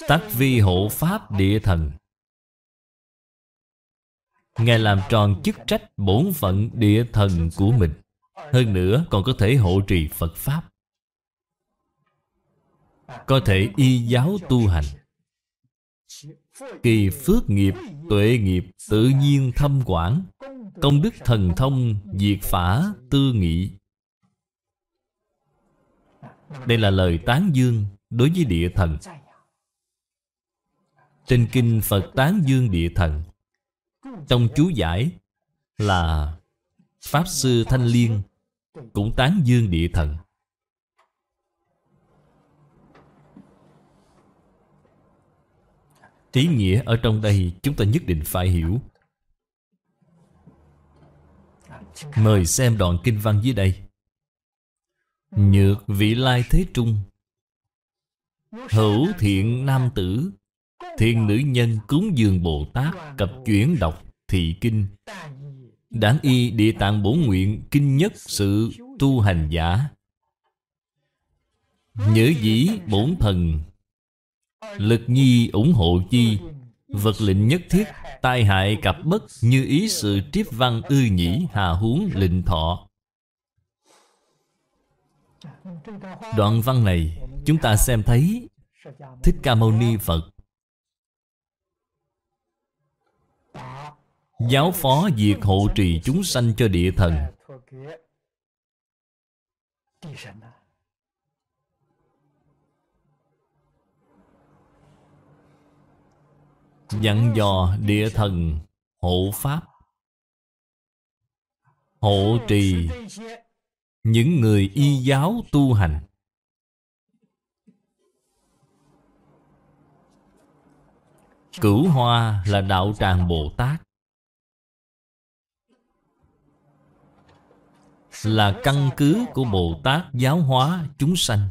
Tắc vi hộ pháp địa thần Ngài làm tròn chức trách bổn phận địa thần của mình Hơn nữa còn có thể hộ trì Phật Pháp Có thể y giáo tu hành Kỳ phước nghiệp, tuệ nghiệp tự nhiên thâm quảng Công đức thần thông Diệt phả tư nghị Đây là lời tán dương Đối với địa thần Trên kinh Phật tán dương địa thần Trong chú giải Là Pháp Sư Thanh Liên Cũng tán dương địa thần Ý nghĩa ở trong đây chúng ta nhất định phải hiểu Mời xem đoạn kinh văn dưới đây Nhược vị lai thế trung Hữu thiện nam tử Thiện nữ nhân cúng dường Bồ Tát Cập chuyển đọc thị kinh Đáng y địa tạng bổ nguyện Kinh nhất sự tu hành giả Nhớ dĩ bổn thần Lực nhi ủng hộ chi Vật lệnh nhất thiết tai hại cặp bất Như ý sự triếp văn ư nhĩ hà huống lệnh thọ Đoạn văn này chúng ta xem thấy Thích Ca Mâu Ni Phật Giáo phó diệt hộ trì chúng sanh cho địa thần dặn dò địa thần hộ pháp hộ trì những người y giáo tu hành cửu hoa là đạo tràng bồ tát là căn cứ của bồ tát giáo hóa chúng sanh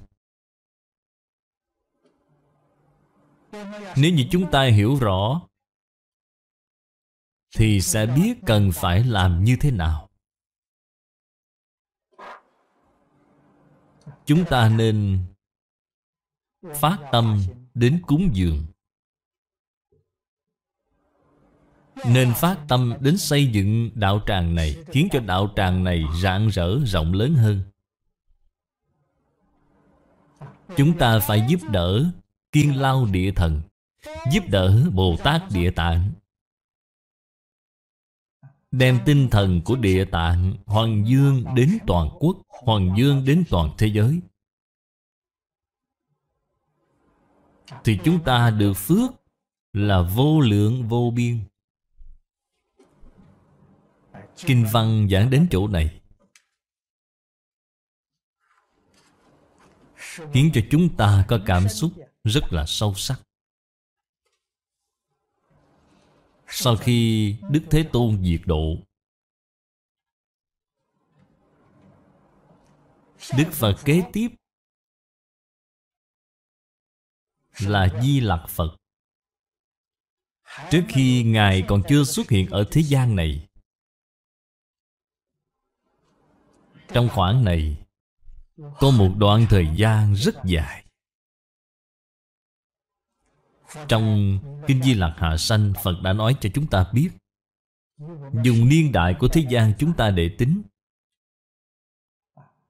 Nếu như chúng ta hiểu rõ Thì sẽ biết cần phải làm như thế nào Chúng ta nên Phát tâm đến cúng dường Nên phát tâm đến xây dựng đạo tràng này Khiến cho đạo tràng này rạng rỡ rộng lớn hơn Chúng ta phải giúp đỡ Kiên Lao Địa Thần Giúp đỡ Bồ Tát Địa Tạng Đem tinh thần của Địa Tạng Hoàng Dương đến toàn quốc Hoàng Dương đến toàn thế giới Thì chúng ta được phước Là vô lượng vô biên Kinh văn giảng đến chỗ này khiến cho chúng ta có cảm xúc rất là sâu sắc. Sau khi Đức Thế Tôn diệt độ Đức Phật kế tiếp là Di Lặc Phật Trước khi Ngài còn chưa xuất hiện ở thế gian này Trong khoảng này có một đoạn thời gian rất dài Trong Kinh Di Lạc Hạ Sanh Phật đã nói cho chúng ta biết Dùng niên đại của thế gian chúng ta để tính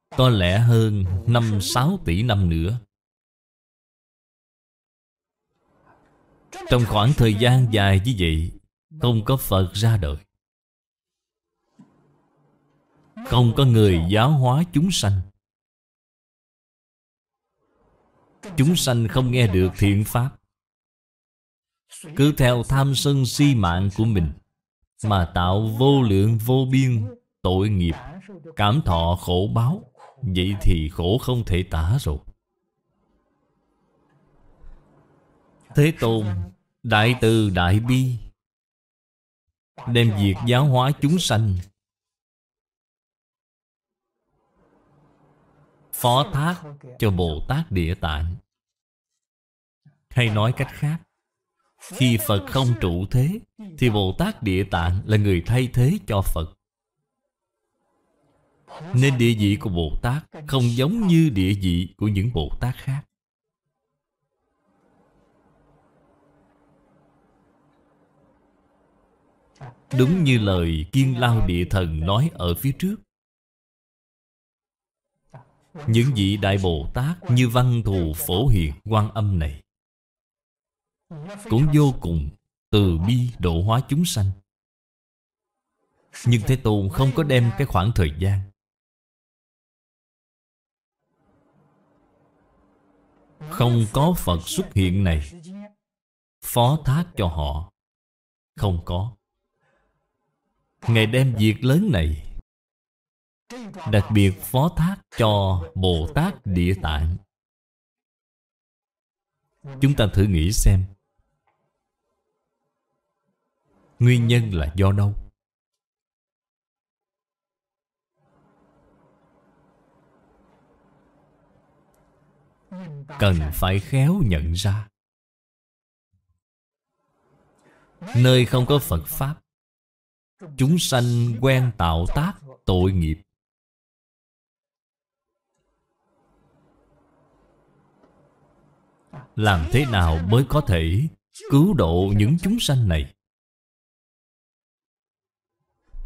Có lẽ hơn 5-6 tỷ năm nữa Trong khoảng thời gian dài như vậy Không có Phật ra đời Không có người giáo hóa chúng sanh Chúng sanh không nghe được thiện pháp Cứ theo tham sân si mạng của mình Mà tạo vô lượng vô biên Tội nghiệp Cảm thọ khổ báo Vậy thì khổ không thể tả rồi Thế Tôn Đại từ Đại Bi Đem việc giáo hóa chúng sanh phó thác cho Bồ Tát Địa Tạng. Hay nói cách khác, khi Phật không trụ thế, thì Bồ Tát Địa Tạng là người thay thế cho Phật. Nên địa vị của Bồ Tát không giống như địa vị của những Bồ Tát khác. Đúng như lời Kiên Lao Địa Thần nói ở phía trước những vị Đại Bồ Tát như Văn Thù Phổ Hiền quan âm này Cũng vô cùng từ bi độ hóa chúng sanh Nhưng Thế Tôn không có đem cái khoảng thời gian Không có Phật xuất hiện này Phó thác cho họ Không có ngày đem việc lớn này đặc biệt phó thác cho bồ tát địa tạng chúng ta thử nghĩ xem nguyên nhân là do đâu cần phải khéo nhận ra nơi không có phật pháp chúng sanh quen tạo tác tội nghiệp Làm thế nào mới có thể cứu độ những chúng sanh này?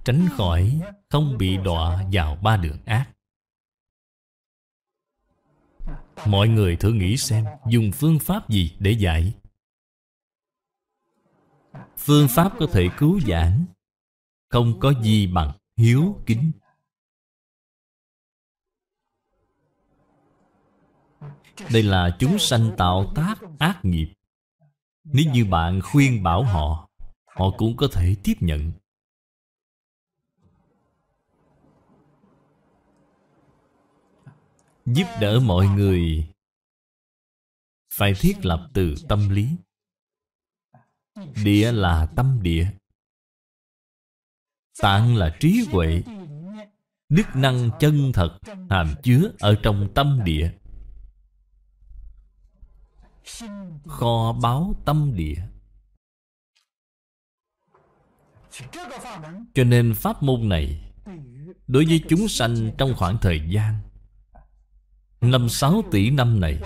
Tránh khỏi không bị đọa vào ba đường ác. Mọi người thử nghĩ xem dùng phương pháp gì để giải? Phương pháp có thể cứu giảng không có gì bằng hiếu kính Đây là chúng sanh tạo tác ác nghiệp Nếu như bạn khuyên bảo họ Họ cũng có thể tiếp nhận Giúp đỡ mọi người Phải thiết lập từ tâm lý Địa là tâm địa Tạng là trí huệ Đức năng chân thật Hàm chứa ở trong tâm địa kho báo tâm địa cho nên pháp môn này đối với chúng sanh trong khoảng thời gian năm sáu tỷ năm này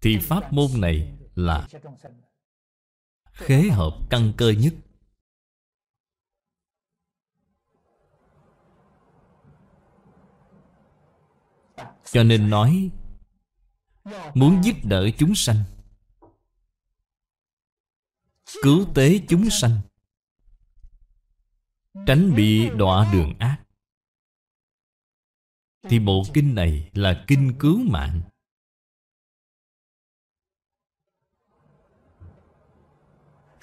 thì pháp môn này là khế hợp căn cơ nhất cho nên nói muốn giúp đỡ chúng sanh cứu tế chúng sanh tránh bị đọa đường ác thì bộ kinh này là kinh cứu mạng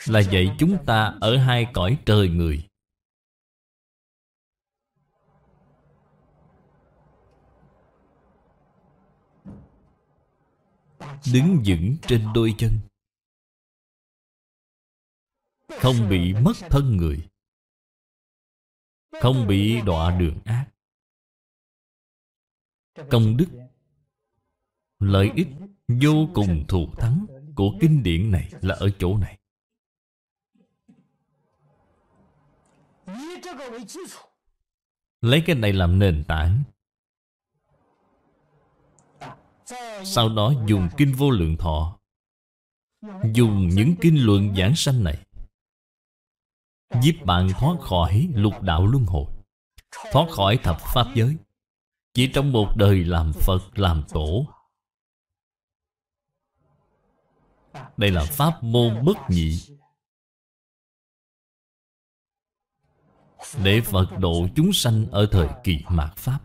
là dạy chúng ta ở hai cõi trời người đứng vững trên đôi chân không bị mất thân người không bị đọa đường ác công đức lợi ích vô cùng thù thắng của kinh điển này là ở chỗ này lấy cái này làm nền tảng sau đó dùng kinh vô lượng thọ Dùng những kinh luận giảng sanh này Giúp bạn thoát khỏi lục đạo luân hồi Thoát khỏi thập pháp giới Chỉ trong một đời làm Phật làm tổ Đây là pháp môn bất nhị Để Phật độ chúng sanh ở thời kỳ mạt Pháp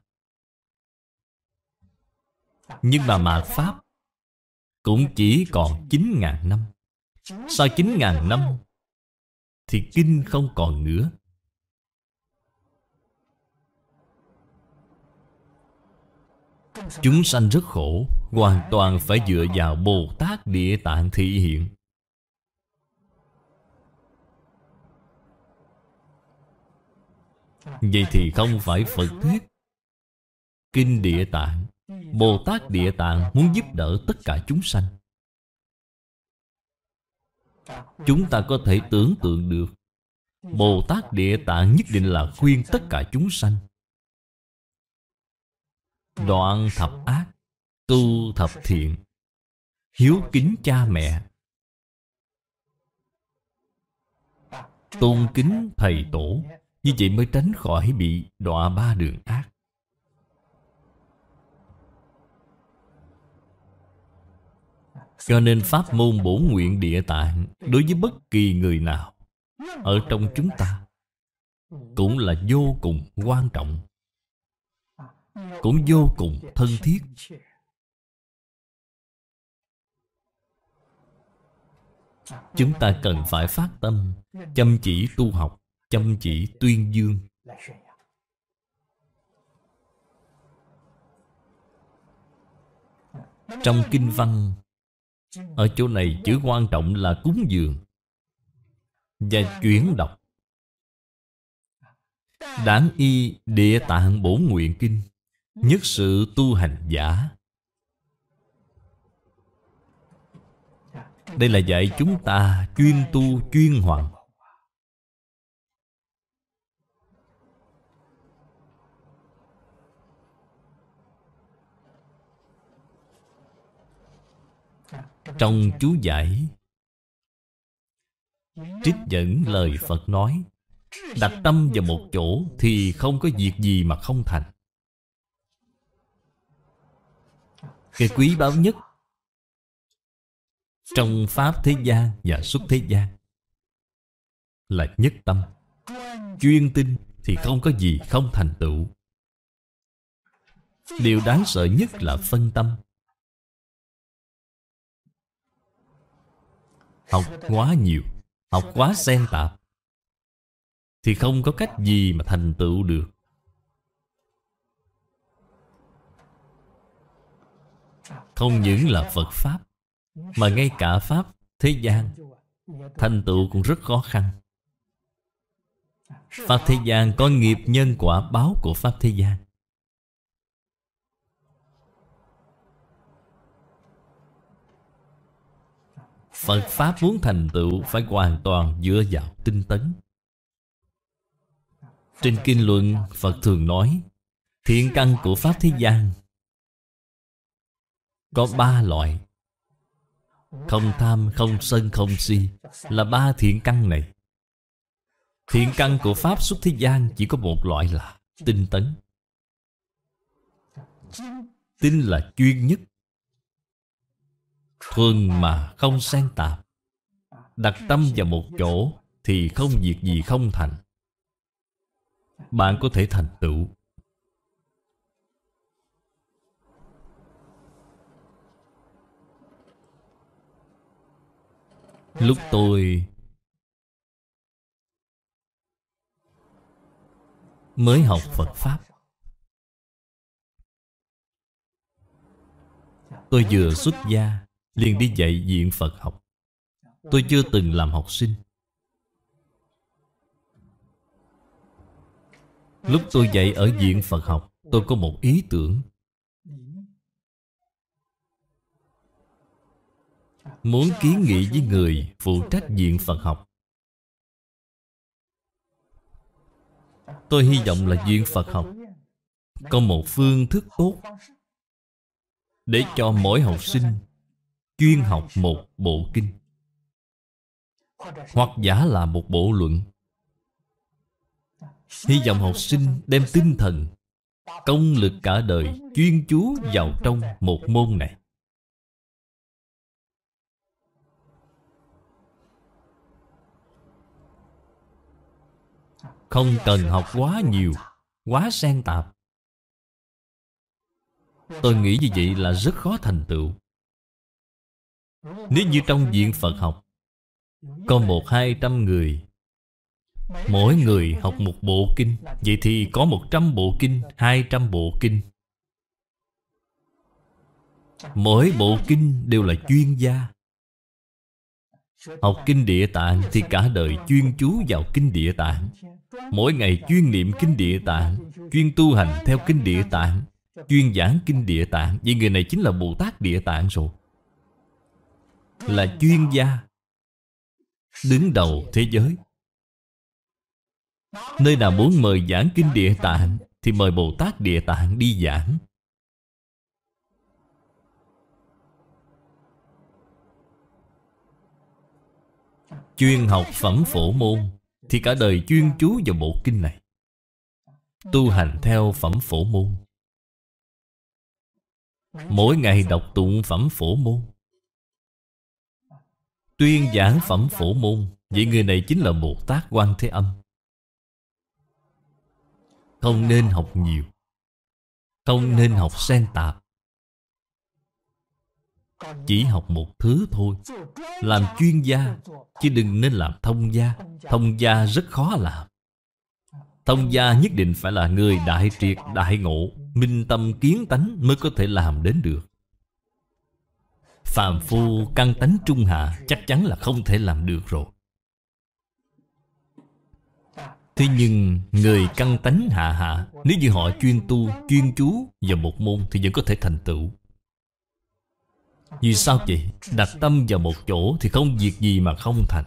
nhưng mà mạt Pháp Cũng chỉ còn 9.000 năm Sau 9.000 năm Thì kinh không còn nữa Chúng sanh rất khổ Hoàn toàn phải dựa vào Bồ Tát Địa Tạng thị hiện Vậy thì không phải Phật thuyết Kinh Địa Tạng Bồ Tát Địa Tạng muốn giúp đỡ tất cả chúng sanh Chúng ta có thể tưởng tượng được Bồ Tát Địa Tạng nhất định là khuyên tất cả chúng sanh Đoạn thập ác Tu thập thiện Hiếu kính cha mẹ Tôn kính thầy tổ Như vậy mới tránh khỏi bị đọa ba đường ác Cho nên Pháp môn bổ nguyện địa tạng Đối với bất kỳ người nào Ở trong chúng ta Cũng là vô cùng quan trọng Cũng vô cùng thân thiết Chúng ta cần phải phát tâm Chăm chỉ tu học Chăm chỉ tuyên dương Trong kinh văn ở chỗ này chữ quan trọng là cúng dường Và chuyển đọc Đáng y địa tạng bổ nguyện kinh Nhất sự tu hành giả Đây là dạy chúng ta chuyên tu chuyên hoàn Trong chú giải Trích dẫn lời Phật nói Đặt tâm vào một chỗ Thì không có việc gì mà không thành Cái quý báu nhất Trong Pháp thế gian và xuất thế gian Là nhất tâm Chuyên tin thì không có gì không thành tựu Điều đáng sợ nhất là phân tâm Học quá nhiều Học quá xen tạp Thì không có cách gì mà thành tựu được Không những là Phật Pháp Mà ngay cả Pháp thế gian Thành tựu cũng rất khó khăn Pháp thế gian có nghiệp nhân quả báo của Pháp thế gian Phật Pháp muốn thành tựu Phải hoàn toàn dựa vào tinh tấn Trên kinh luận Phật thường nói Thiện căn của Pháp thế gian Có ba loại Không tham, không sân, không si Là ba thiện căn này Thiện căn của Pháp xuất thế gian Chỉ có một loại là tinh tấn Tinh là chuyên nhất thuần mà không xen tạp đặt tâm vào một chỗ thì không việc gì không thành bạn có thể thành tựu lúc tôi mới học phật pháp tôi vừa xuất gia liền đi dạy viện Phật học. Tôi chưa từng làm học sinh. Lúc tôi dạy ở viện Phật học, tôi có một ý tưởng. Muốn kiến nghị với người phụ trách viện Phật học. Tôi hy vọng là viện Phật học có một phương thức tốt để cho mỗi học sinh chuyên học một bộ kinh hoặc giả là một bộ luận hy vọng học sinh đem tinh thần công lực cả đời chuyên chú vào trong một môn này không cần học quá nhiều quá xen tạp tôi nghĩ như vậy là rất khó thành tựu nếu như trong viện Phật học Có một hai trăm người Mỗi người học một bộ kinh Vậy thì có một trăm bộ kinh Hai trăm bộ kinh Mỗi bộ kinh đều là chuyên gia Học kinh địa tạng thì cả đời chuyên chú vào kinh địa tạng Mỗi ngày chuyên niệm kinh địa tạng Chuyên tu hành theo kinh địa tạng Chuyên giảng kinh địa tạng Vì người này chính là Bồ Tát địa tạng rồi là chuyên gia đứng đầu thế giới nơi nào muốn mời giảng kinh địa tạng thì mời bồ tát địa tạng đi giảng chuyên học phẩm phổ môn thì cả đời chuyên chú vào bộ kinh này tu hành theo phẩm phổ môn mỗi ngày đọc tụng phẩm phổ môn Tuyên giảng phẩm phổ môn Vậy người này chính là Bồ Tát Quan Thế Âm Không nên học nhiều Không nên học sen tạp Chỉ học một thứ thôi Làm chuyên gia Chứ đừng nên làm thông gia Thông gia rất khó làm Thông gia nhất định phải là người đại triệt đại ngộ Minh tâm kiến tánh mới có thể làm đến được phàm phu căn tánh trung hạ Chắc chắn là không thể làm được rồi Thế nhưng người căn tánh hạ hạ Nếu như họ chuyên tu, chuyên chú vào một môn Thì vẫn có thể thành tựu Vì sao vậy? Đặt tâm vào một chỗ thì không việc gì mà không thành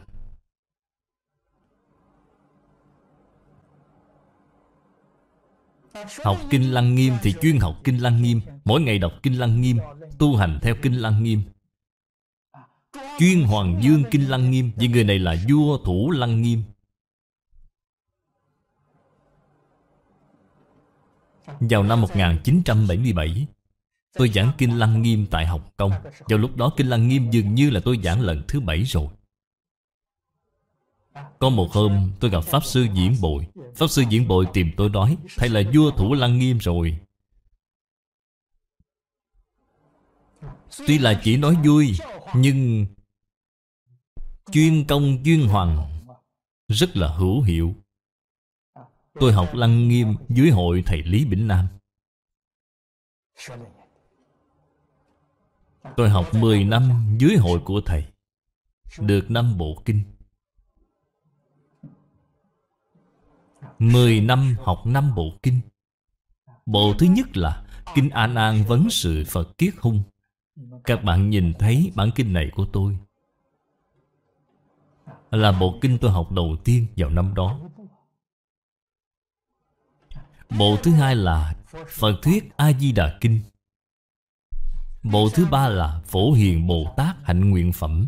Học Kinh Lăng Nghiêm thì chuyên học Kinh Lăng Nghiêm Mỗi ngày đọc Kinh Lăng Nghiêm tu hành theo Kinh Lăng Nghiêm Chuyên Hoàng Dương Kinh Lăng Nghiêm Vì người này là vua thủ Lăng Nghiêm Vào năm 1977 Tôi giảng Kinh Lăng Nghiêm tại hồng kông. Vào lúc đó Kinh Lăng Nghiêm dường như là tôi giảng lần thứ bảy rồi Có một hôm tôi gặp Pháp Sư Diễn Bội Pháp Sư Diễn Bội tìm tôi nói Thầy là vua Thủ Lăng Nghiêm rồi Tuy là chỉ nói vui Nhưng Chuyên công chuyên hoàng Rất là hữu hiệu Tôi học lăng nghiêm dưới hội thầy Lý Bỉnh Nam Tôi học 10 năm dưới hội của thầy Được năm bộ kinh 10 năm học năm bộ kinh Bộ thứ nhất là Kinh An An Vấn Sự Phật Kiết Hung các bạn nhìn thấy bản kinh này của tôi Là bộ kinh tôi học đầu tiên vào năm đó Bộ thứ hai là Phật Thuyết A-di-đà Kinh Bộ thứ ba là Phổ Hiền Bồ Tát Hạnh Nguyện Phẩm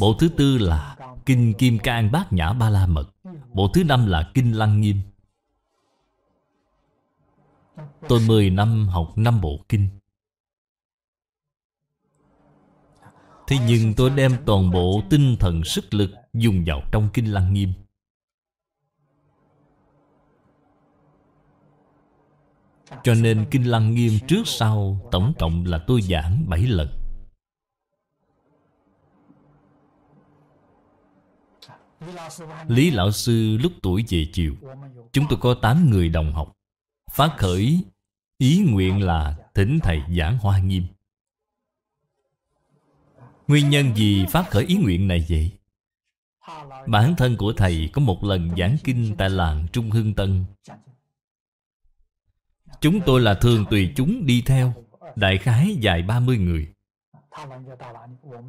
Bộ thứ tư là Kinh Kim Cang Bát Nhã Ba La Mật Bộ thứ năm là Kinh Lăng Nghiêm Tôi 10 năm học năm bộ kinh Thế nhưng tôi đem toàn bộ tinh thần sức lực dùng vào trong Kinh Lăng Nghiêm Cho nên Kinh Lăng Nghiêm trước sau tổng cộng là tôi giảng 7 lần Lý Lão Sư lúc tuổi về chiều Chúng tôi có 8 người đồng học Phát khởi ý nguyện là thỉnh Thầy giảng hoa nghiêm Nguyên nhân gì phát khởi ý nguyện này vậy? Bản thân của Thầy có một lần giảng kinh tại làng Trung Hưng Tân Chúng tôi là thường tùy chúng đi theo Đại khái dài 30 người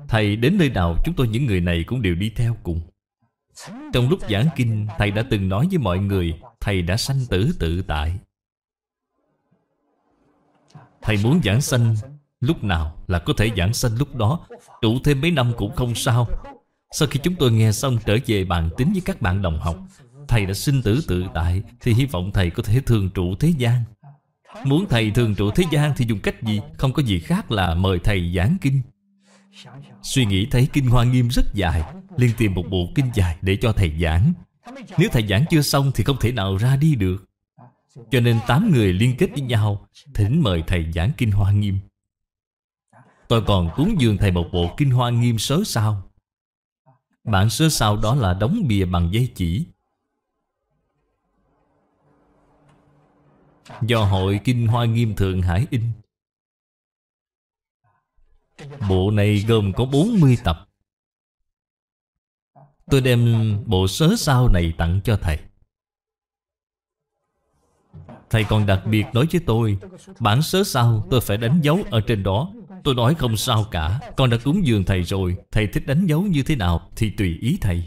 Thầy đến nơi nào chúng tôi những người này cũng đều đi theo cùng Trong lúc giảng kinh Thầy đã từng nói với mọi người Thầy đã sanh tử tự tại Thầy muốn giảng sanh lúc nào là có thể giảng sanh lúc đó Trụ thêm mấy năm cũng không sao Sau khi chúng tôi nghe xong trở về bàn tính với các bạn đồng học Thầy đã sinh tử tự tại Thì hy vọng thầy có thể thường trụ thế gian Muốn thầy thường trụ thế gian thì dùng cách gì Không có gì khác là mời thầy giảng kinh Suy nghĩ thấy kinh hoa nghiêm rất dài liền tìm một bộ kinh dài để cho thầy giảng Nếu thầy giảng chưa xong thì không thể nào ra đi được Cho nên tám người liên kết với nhau Thỉnh mời thầy giảng kinh hoa nghiêm Tôi còn cúng dường thầy một bộ kinh hoa nghiêm sớ sao Bản sớ sao đó là đóng bìa bằng dây chỉ Do hội kinh hoa nghiêm Thượng Hải in Bộ này gồm có 40 tập Tôi đem bộ sớ sao này tặng cho thầy Thầy còn đặc biệt nói với tôi Bản sớ sao tôi phải đánh dấu ở trên đó Tôi nói không sao cả Con đã cúng dường thầy rồi Thầy thích đánh dấu như thế nào Thì tùy ý thầy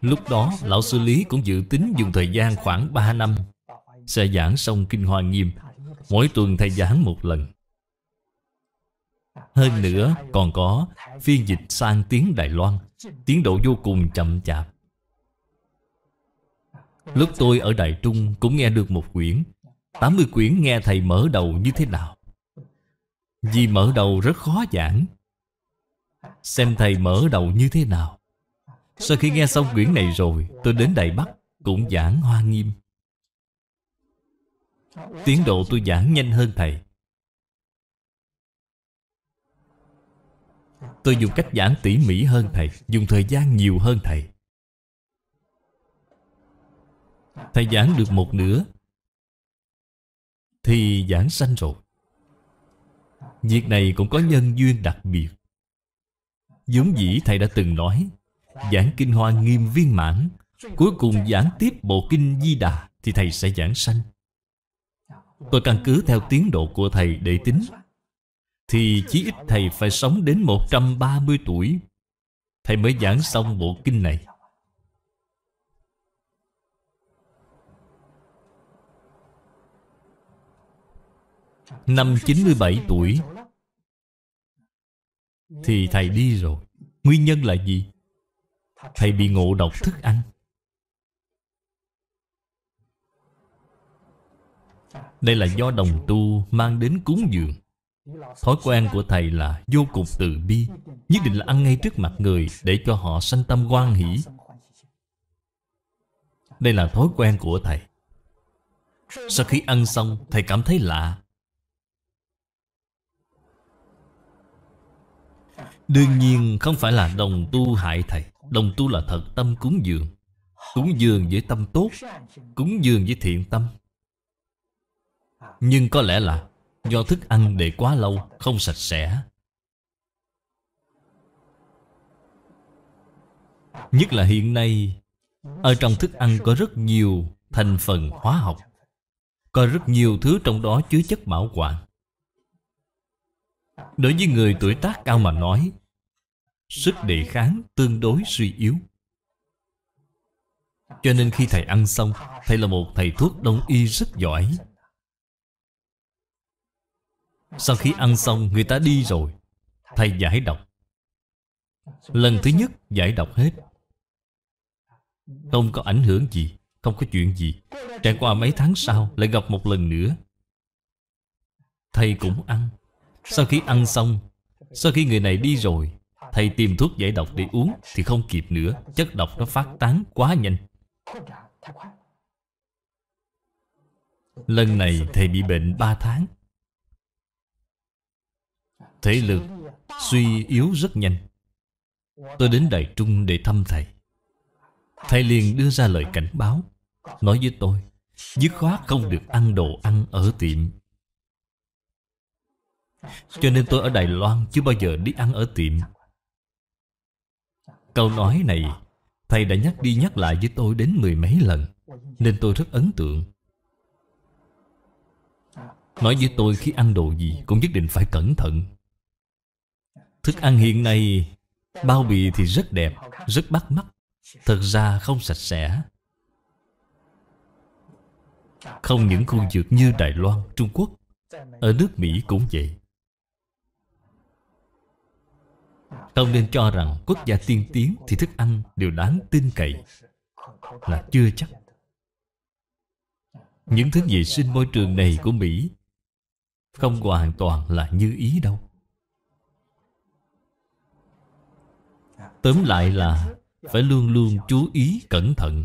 Lúc đó lão sư Lý cũng dự tính dùng thời gian khoảng 3 năm Sẽ giảng xong Kinh Hoa Nghiêm Mỗi tuần thầy giảng một lần Hơn nữa còn có phiên dịch sang tiếng Đài Loan Tiến độ vô cùng chậm chạp Lúc tôi ở Đài Trung cũng nghe được một quyển 80 quyển nghe thầy mở đầu như thế nào Vì mở đầu rất khó giảng Xem thầy mở đầu như thế nào Sau khi nghe xong quyển này rồi Tôi đến Đài Bắc cũng giảng hoa nghiêm Tiến độ tôi giảng nhanh hơn thầy Tôi dùng cách giảng tỉ mỉ hơn thầy Dùng thời gian nhiều hơn thầy Thầy giảng được một nửa thì giảng sanh rồi. Việc này cũng có nhân duyên đặc biệt. Dũng dĩ Thầy đã từng nói, giảng kinh hoa nghiêm viên mãn, cuối cùng giảng tiếp bộ kinh Di Đà thì Thầy sẽ giảng sanh. Tôi căn cứ theo tiến độ của Thầy để tính, thì chí ít Thầy phải sống đến 130 tuổi Thầy mới giảng xong bộ kinh này Năm 97 tuổi Thì thầy đi rồi Nguyên nhân là gì? Thầy bị ngộ độc thức ăn Đây là do đồng tu mang đến cúng dường Thói quen của thầy là vô cùng từ bi Nhất định là ăn ngay trước mặt người Để cho họ sanh tâm quan hỷ Đây là thói quen của thầy Sau khi ăn xong Thầy cảm thấy lạ Đương nhiên không phải là đồng tu hại thầy Đồng tu là thật tâm cúng dường Cúng dường với tâm tốt Cúng dường với thiện tâm Nhưng có lẽ là Do thức ăn để quá lâu Không sạch sẽ Nhất là hiện nay Ở trong thức ăn có rất nhiều thành phần hóa học Có rất nhiều thứ trong đó chứa chất bảo quản Đối với người tuổi tác cao mà nói Sức đề kháng tương đối suy yếu Cho nên khi thầy ăn xong Thầy là một thầy thuốc đông y rất giỏi Sau khi ăn xong người ta đi rồi Thầy giải độc Lần thứ nhất giải độc hết Không có ảnh hưởng gì Không có chuyện gì Trải qua mấy tháng sau lại gặp một lần nữa Thầy cũng ăn sau khi ăn xong Sau khi người này đi rồi Thầy tìm thuốc giải độc để uống Thì không kịp nữa Chất độc nó phát tán quá nhanh Lần này thầy bị bệnh 3 tháng Thể lực suy yếu rất nhanh Tôi đến Đại Trung để thăm thầy Thầy liền đưa ra lời cảnh báo Nói với tôi Dứt khoát không được ăn đồ ăn ở tiệm cho nên tôi ở Đài Loan chưa bao giờ đi ăn ở tiệm Câu nói này Thầy đã nhắc đi nhắc lại với tôi đến mười mấy lần Nên tôi rất ấn tượng Nói với tôi khi ăn đồ gì Cũng nhất định phải cẩn thận Thức ăn hiện nay Bao bì thì rất đẹp Rất bắt mắt Thật ra không sạch sẽ Không những khu vực như Đài Loan, Trung Quốc Ở nước Mỹ cũng vậy Không nên cho rằng quốc gia tiên tiến Thì thức ăn đều đáng tin cậy Là chưa chắc Những thứ vệ sinh môi trường này của Mỹ Không hoàn toàn là như ý đâu Tóm lại là Phải luôn luôn chú ý cẩn thận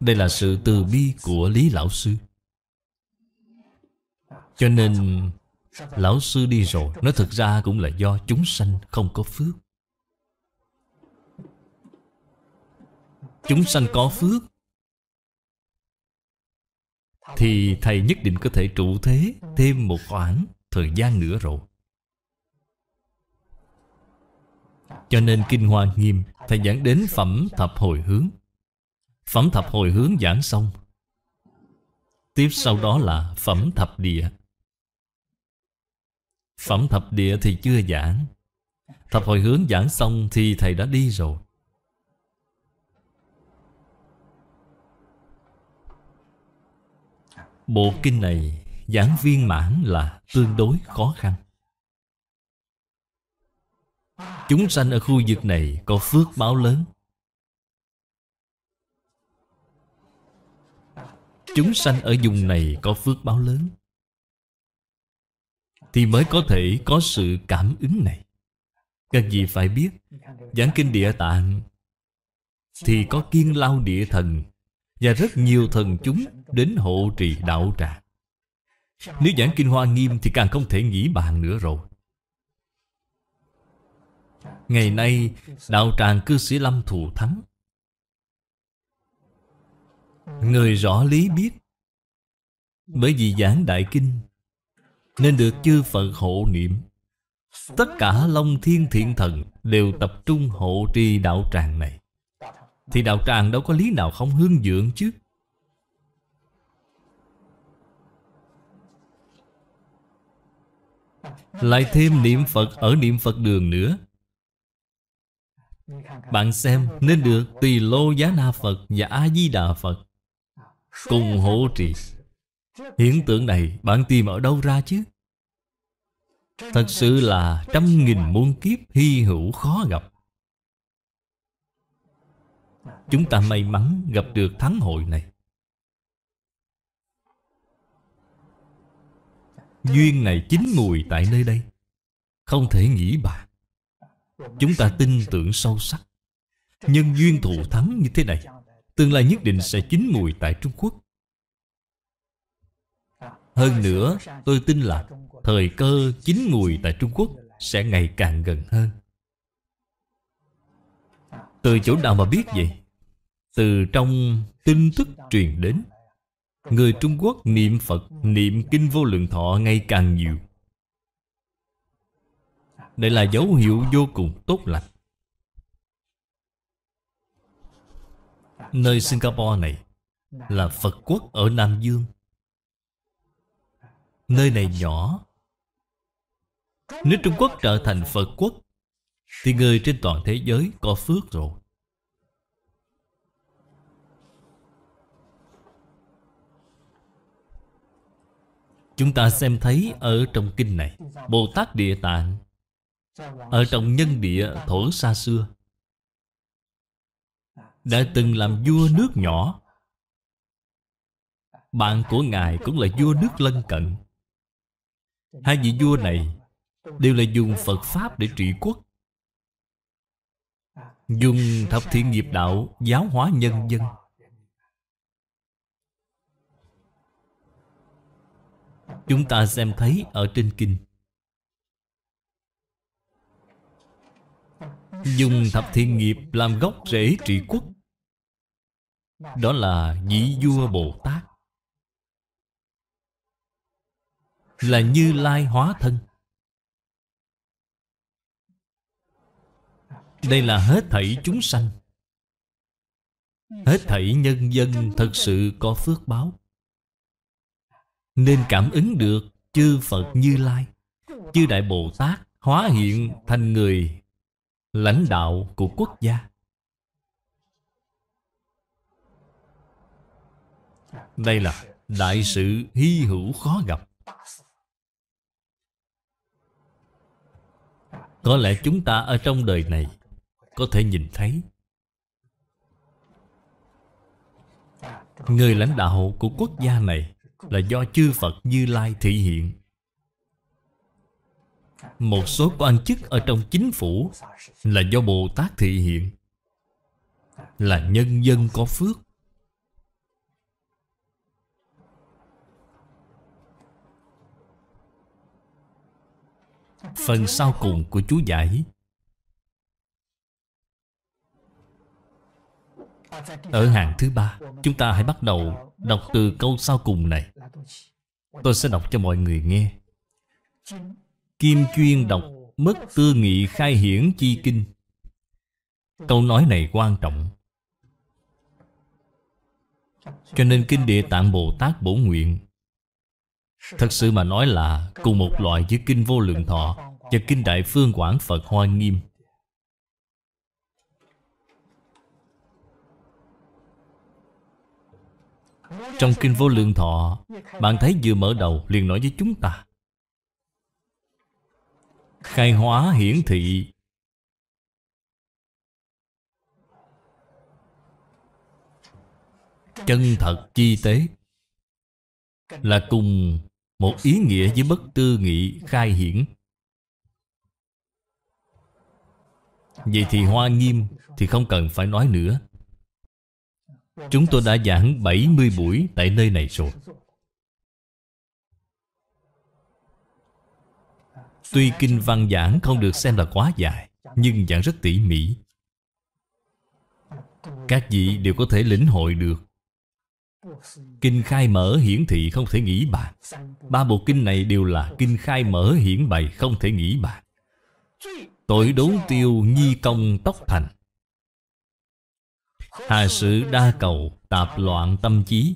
Đây là sự từ bi của Lý Lão Sư cho nên Lão sư đi rồi Nó thực ra cũng là do chúng sanh không có phước Chúng sanh có phước Thì thầy nhất định có thể trụ thế Thêm một khoảng thời gian nữa rồi Cho nên Kinh Hoa Nghiêm Thầy giảng đến Phẩm Thập Hồi Hướng Phẩm Thập Hồi Hướng giảng xong Tiếp sau đó là Phẩm Thập Địa Phẩm thập địa thì chưa giảng Thập hồi hướng giảng xong thì thầy đã đi rồi Bộ kinh này giảng viên mãn là tương đối khó khăn Chúng sanh ở khu vực này có phước báo lớn Chúng sanh ở vùng này có phước báo lớn thì mới có thể có sự cảm ứng này các vị phải biết giảng kinh địa tạng thì có kiên lao địa thần và rất nhiều thần chúng đến hộ trì đạo tràng nếu giảng kinh hoa nghiêm thì càng không thể nghĩ bàn nữa rồi Ngày nay đạo tràng cư sĩ Lâm Thù Thắng Người rõ lý biết Bởi vì giảng đại kinh nên được chư Phật hộ niệm. Tất cả Long Thiên Thiện Thần đều tập trung hộ trì đạo tràng này. Thì đạo tràng đâu có lý nào không hương dưỡng chứ. Lại thêm niệm Phật ở niệm Phật đường nữa Bạn xem nên được Tỳ Lô Giá Na Phật và A-di-đà Phật Cùng hộ trì Hiện tượng này bạn tìm ở đâu ra chứ? Thật sự là trăm nghìn muôn kiếp hy hữu khó gặp Chúng ta may mắn gặp được thắng hội này Duyên này chín mùi tại nơi đây Không thể nghĩ bàn Chúng ta tin tưởng sâu sắc Nhân duyên thù thắng như thế này Tương lai nhất định sẽ chín mùi tại Trung Quốc hơn nữa, tôi tin là thời cơ chính mùi tại Trung Quốc sẽ ngày càng gần hơn. Từ chỗ nào mà biết vậy? Từ trong tin tức truyền đến. Người Trung Quốc niệm Phật, niệm Kinh Vô Lượng Thọ ngày càng nhiều. Đây là dấu hiệu vô cùng tốt lành. Nơi Singapore này là Phật quốc ở Nam Dương Nơi này nhỏ Nếu Trung Quốc trở thành Phật quốc Thì người trên toàn thế giới có phước rồi Chúng ta xem thấy ở trong kinh này Bồ Tát Địa Tạng Ở trong nhân địa thổ xa xưa Đã từng làm vua nước nhỏ Bạn của Ngài cũng là vua nước lân cận Hai vị vua này Đều là dùng Phật Pháp để trị quốc Dùng thập thiện nghiệp đạo Giáo hóa nhân dân Chúng ta xem thấy ở trên kinh Dùng thập thiện nghiệp làm gốc rễ trị quốc Đó là vị vua Bồ Tát là Như Lai hóa thân Đây là hết thảy chúng sanh Hết thảy nhân dân thật sự có phước báo Nên cảm ứng được chư Phật Như Lai Chư Đại Bồ Tát hóa hiện thành người lãnh đạo của quốc gia Đây là đại sự hy hữu khó gặp Có lẽ chúng ta ở trong đời này Có thể nhìn thấy Người lãnh đạo của quốc gia này Là do chư Phật Như Lai thể hiện Một số quan chức ở trong chính phủ Là do Bồ Tát thể hiện Là nhân dân có phước Phần sau cùng của chú giải Ở hàng thứ ba Chúng ta hãy bắt đầu đọc từ câu sau cùng này Tôi sẽ đọc cho mọi người nghe Kim chuyên đọc Mất tư nghị khai hiển chi kinh Câu nói này quan trọng Cho nên Kinh Địa Tạng Bồ Tát Bổ Nguyện Thật sự mà nói là cùng một loại với Kinh Vô Lượng Thọ và Kinh Đại Phương Quảng Phật Hoa Nghiêm. Trong Kinh Vô Lượng Thọ, bạn thấy vừa mở đầu liền nói với chúng ta Khai hóa hiển thị Chân thật chi tế Là cùng một ý nghĩa với bất tư nghị khai hiển Vậy thì hoa nghiêm thì không cần phải nói nữa Chúng tôi đã giảng 70 buổi tại nơi này rồi Tuy kinh văn giảng không được xem là quá dài Nhưng giảng rất tỉ mỉ Các vị đều có thể lĩnh hội được Kinh khai mở hiển thị không thể nghĩ bàn Ba bộ kinh này đều là kinh khai mở hiển bày không thể nghĩ bàn Tội đấu tiêu nhi công tóc thành Hà sự đa cầu tạp loạn tâm trí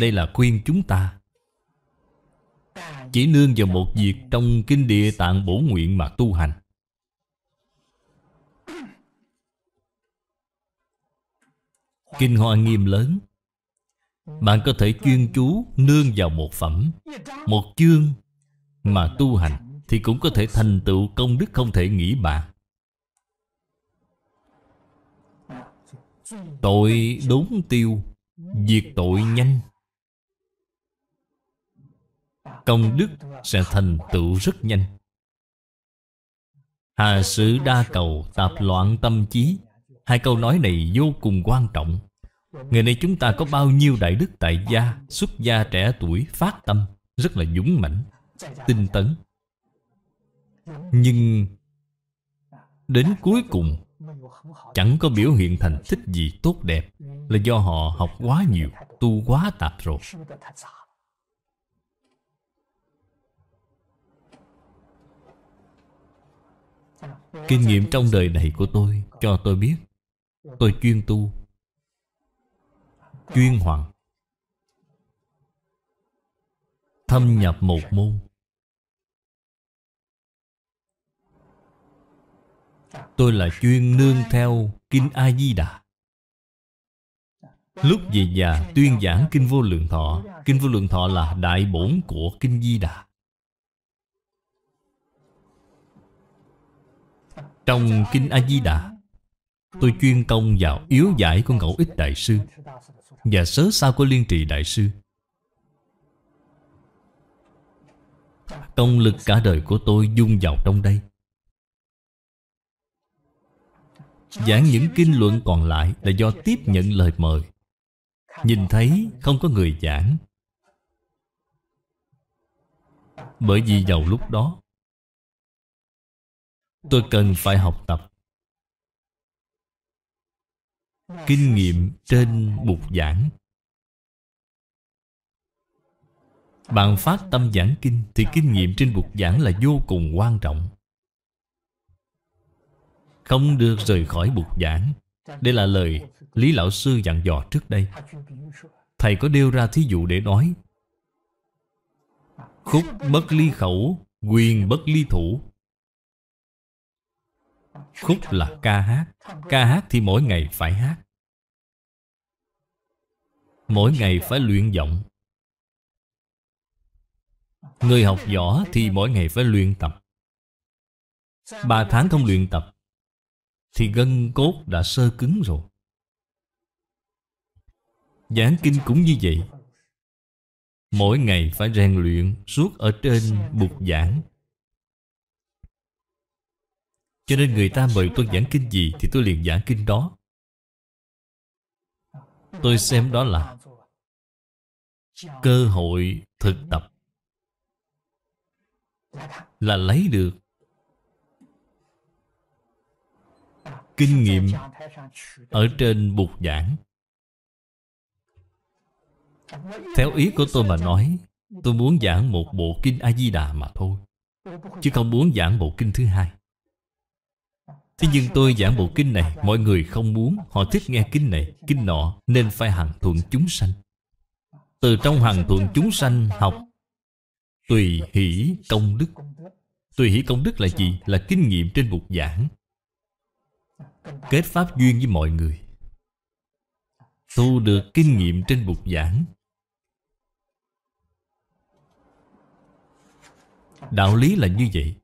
Đây là khuyên chúng ta Chỉ nương vào một việc trong kinh địa tạng bổ nguyện mà tu hành Kinh Hoa nghiêm lớn Bạn có thể chuyên chú nương vào một phẩm Một chương mà tu hành Thì cũng có thể thành tựu công đức không thể nghĩ bàn Tội đốn tiêu Diệt tội nhanh Công đức sẽ thành tựu rất nhanh Hà sử đa cầu tạp loạn tâm trí Hai câu nói này vô cùng quan trọng Ngày nay chúng ta có bao nhiêu đại đức tại gia Xuất gia trẻ tuổi phát tâm Rất là dũng mãnh Tinh tấn Nhưng Đến cuối cùng Chẳng có biểu hiện thành tích gì tốt đẹp Là do họ học quá nhiều Tu quá tạp rồi Kinh nghiệm trong đời này của tôi Cho tôi biết Tôi chuyên tu chuyên hoàng thâm nhập một môn tôi là chuyên nương theo kinh a di đà lúc về già tuyên giảng kinh vô lượng thọ kinh vô lượng thọ là đại bổn của kinh di đà trong kinh a di đà tôi chuyên công vào yếu giải của ngẫu ích đại sư và sớ sao của liên trì đại sư Công lực cả đời của tôi dung vào trong đây Giảng những kinh luận còn lại là do tiếp nhận lời mời Nhìn thấy không có người giảng Bởi vì vào lúc đó Tôi cần phải học tập kinh nghiệm trên bục giảng bạn phát tâm giảng kinh thì kinh nghiệm trên bục giảng là vô cùng quan trọng không được rời khỏi bục giảng đây là lời lý lão sư dặn dò trước đây thầy có đưa ra thí dụ để nói khúc bất ly khẩu quyền bất ly thủ Khúc là ca hát Ca hát thì mỗi ngày phải hát Mỗi ngày phải luyện giọng Người học võ thì mỗi ngày phải luyện tập Ba tháng không luyện tập Thì gân cốt đã sơ cứng rồi Giảng kinh cũng như vậy Mỗi ngày phải rèn luyện Suốt ở trên bục giảng cho nên người ta mời tôi giảng kinh gì Thì tôi liền giảng kinh đó Tôi xem đó là Cơ hội thực tập Là lấy được Kinh nghiệm Ở trên bục giảng Theo ý của tôi mà nói Tôi muốn giảng một bộ kinh A-di-đà mà thôi Chứ không muốn giảng bộ kinh thứ hai Thế nhưng tôi giảng bộ kinh này Mọi người không muốn Họ thích nghe kinh này, kinh nọ Nên phải hằng thuận chúng sanh Từ trong hằng thuận chúng sanh học Tùy hỷ công đức Tùy hỷ công đức là gì? Là kinh nghiệm trên bục giảng Kết pháp duyên với mọi người Thu được kinh nghiệm trên bục giảng Đạo lý là như vậy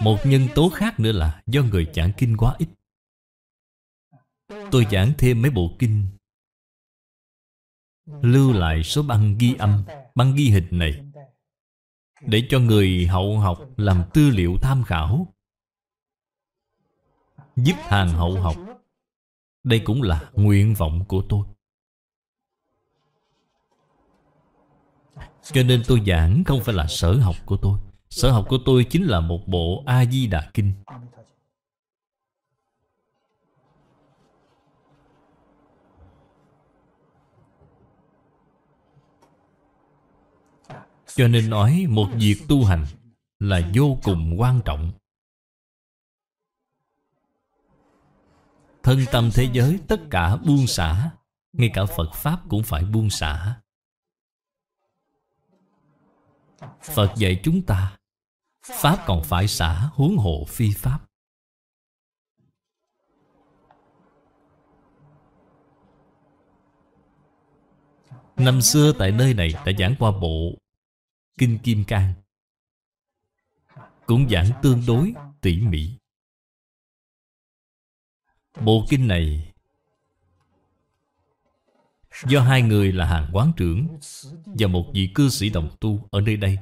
một nhân tố khác nữa là do người giảng kinh quá ít. Tôi giảng thêm mấy bộ kinh Lưu lại số băng ghi âm, băng ghi hình này Để cho người hậu học làm tư liệu tham khảo Giúp hàng hậu học Đây cũng là nguyện vọng của tôi Cho nên tôi giảng không phải là sở học của tôi Sở học của tôi chính là một bộ A-di-đà kinh Cho nên nói một việc tu hành là vô cùng quan trọng Thân tâm thế giới tất cả buông xả Ngay cả Phật Pháp cũng phải buông xả Phật dạy chúng ta Pháp còn phải xả huống hộ phi Pháp Năm xưa tại nơi này đã giảng qua bộ Kinh Kim Cang Cũng giảng tương đối tỉ mỉ Bộ kinh này Do hai người là hàng quán trưởng Và một vị cư sĩ đồng tu ở nơi đây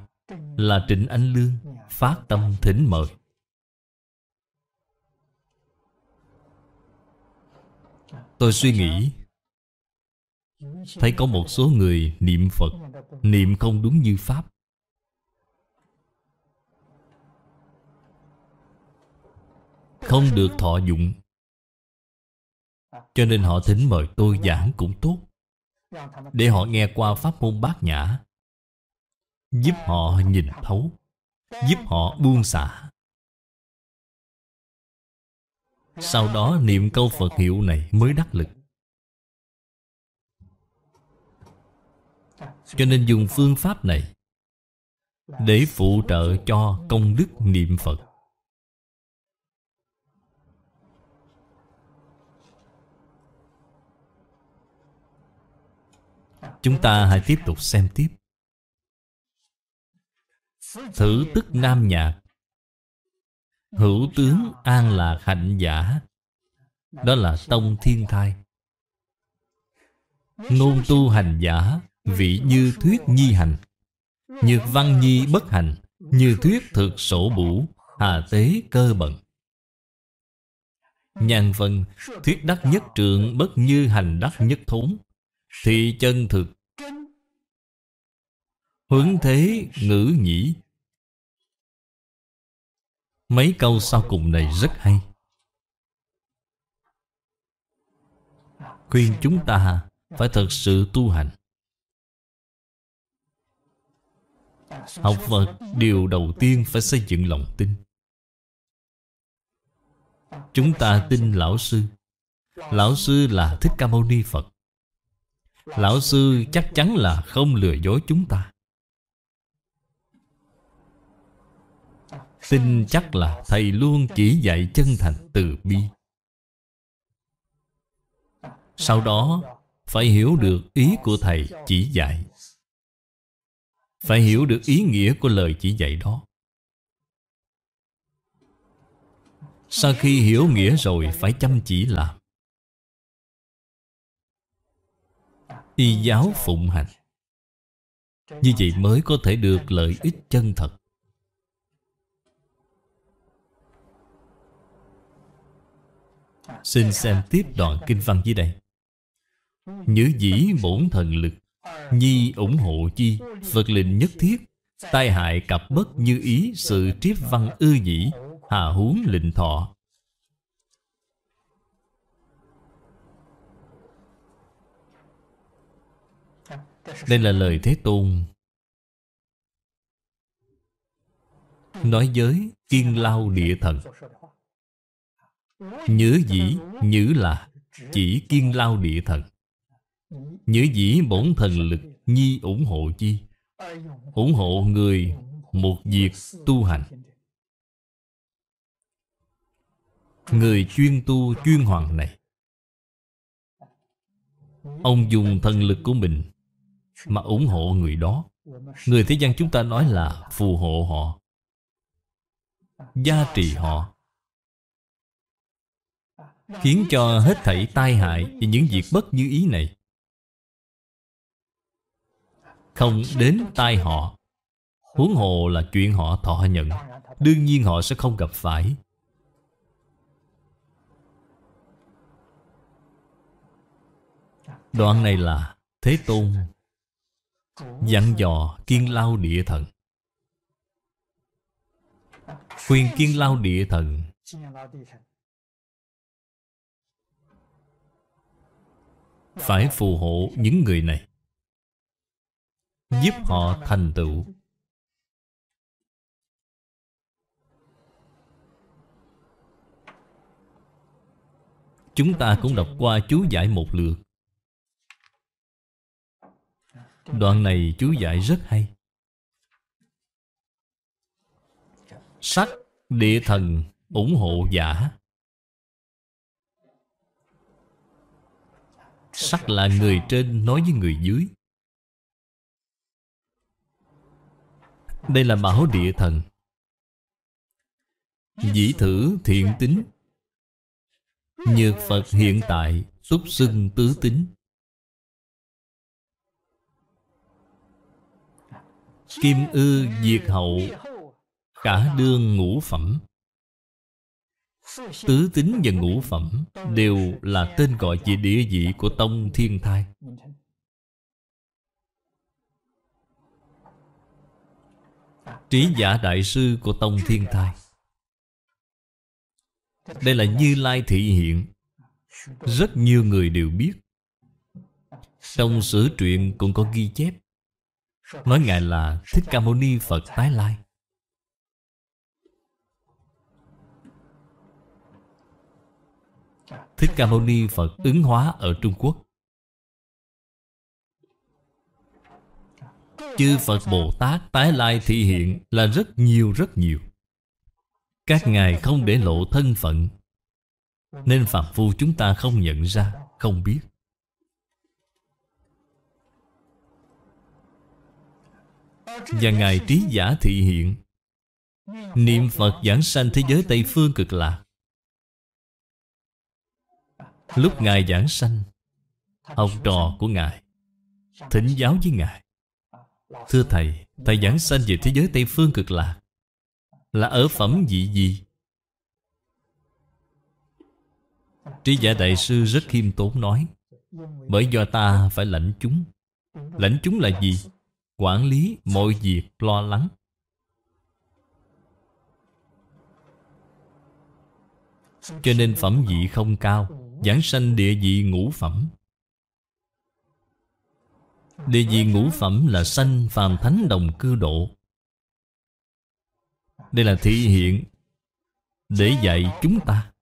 Là Trịnh Anh Lương phát tâm thỉnh mời tôi suy nghĩ thấy có một số người niệm phật niệm không đúng như pháp không được thọ dụng cho nên họ thỉnh mời tôi giảng cũng tốt để họ nghe qua pháp môn bát nhã giúp họ nhìn thấu giúp họ buông xả sau đó niệm câu phật hiệu này mới đắc lực cho nên dùng phương pháp này để phụ trợ cho công đức niệm phật chúng ta hãy tiếp tục xem tiếp Thử tức nam nhạc Hữu tướng an lạc hạnh giả Đó là tông thiên thai Ngôn tu hành giả Vị như thuyết nhi hành như văn nhi bất hành Như thuyết thực sổ bủ Hà tế cơ bận Nhàn vân Thuyết đắc nhất trượng bất như hành đắc nhất thốn Thị chân thực Hướng thế ngữ nhĩ Mấy câu sau cùng này rất hay Khuyên chúng ta phải thật sự tu hành Học Phật điều đầu tiên phải xây dựng lòng tin Chúng ta tin Lão Sư Lão Sư là Thích Ca Mâu Ni Phật Lão Sư chắc chắn là không lừa dối chúng ta Tin chắc là Thầy luôn chỉ dạy chân thành từ bi Sau đó Phải hiểu được ý của Thầy chỉ dạy Phải hiểu được ý nghĩa của lời chỉ dạy đó Sau khi hiểu nghĩa rồi phải chăm chỉ làm Y giáo phụng hành Như vậy mới có thể được lợi ích chân thật Xin xem tiếp đoạn kinh văn dưới đây Nhữ dĩ bổn thần lực Nhi ủng hộ chi Phật linh nhất thiết Tai hại cặp bất như ý Sự triết văn ư dĩ Hà huống lịnh thọ Đây là lời Thế Tôn Nói giới kiên lao địa thần Nhớ dĩ, nhữ là Chỉ kiên lao địa thần Nhớ dĩ bổn thần lực Nhi ủng hộ chi Ủng hộ người Một việc tu hành Người chuyên tu chuyên hoàng này Ông dùng thần lực của mình Mà ủng hộ người đó Người thế gian chúng ta nói là phù hộ họ Gia trì họ Khiến cho hết thảy tai hại Và những việc bất như ý này Không đến tai họ Huống hồ là chuyện họ thọ nhận Đương nhiên họ sẽ không gặp phải Đoạn này là Thế Tôn Dặn dò kiên lao địa thần Khuyên kiên lao địa thần phải phù hộ những người này giúp họ thành tựu chúng ta cũng đọc qua chú giải một lượt đoạn này chú giải rất hay sắc địa thần ủng hộ giả sắc là người trên nói với người dưới đây là bảo địa thần dĩ thử thiện tính nhược phật hiện tại túc xưng tứ tính kim ư diệt hậu cả đương ngũ phẩm Tứ tính và ngũ phẩm Đều là tên gọi về địa vị của tông thiên thai Trí giả đại sư của tông thiên thai Đây là Như Lai thị hiện Rất nhiều người đều biết Trong sử truyện cũng có ghi chép Nói Ngài là Thích Ca Mâu Ni Phật Tái Lai Thích Ca Mâu Ni Phật ứng hóa ở Trung Quốc Chư Phật Bồ Tát tái lai thị hiện là rất nhiều rất nhiều Các ngài không để lộ thân phận Nên Phạm Phu chúng ta không nhận ra, không biết Và Ngài Trí Giả thị hiện Niệm Phật giảng sanh thế giới Tây Phương cực lạc Lúc Ngài giảng sanh Học trò của Ngài Thỉnh giáo với Ngài Thưa Thầy Thầy giảng sanh về thế giới Tây Phương cực lạc Là ở phẩm vị gì? Trí giả Đại Sư rất khiêm tốn nói Bởi do ta phải lãnh chúng Lãnh chúng là gì? Quản lý mọi việc lo lắng Cho nên phẩm vị không cao Giảng sanh địa vị ngũ phẩm Địa vị ngũ phẩm là sanh phàm thánh đồng cư độ Đây là thị hiện Để dạy chúng ta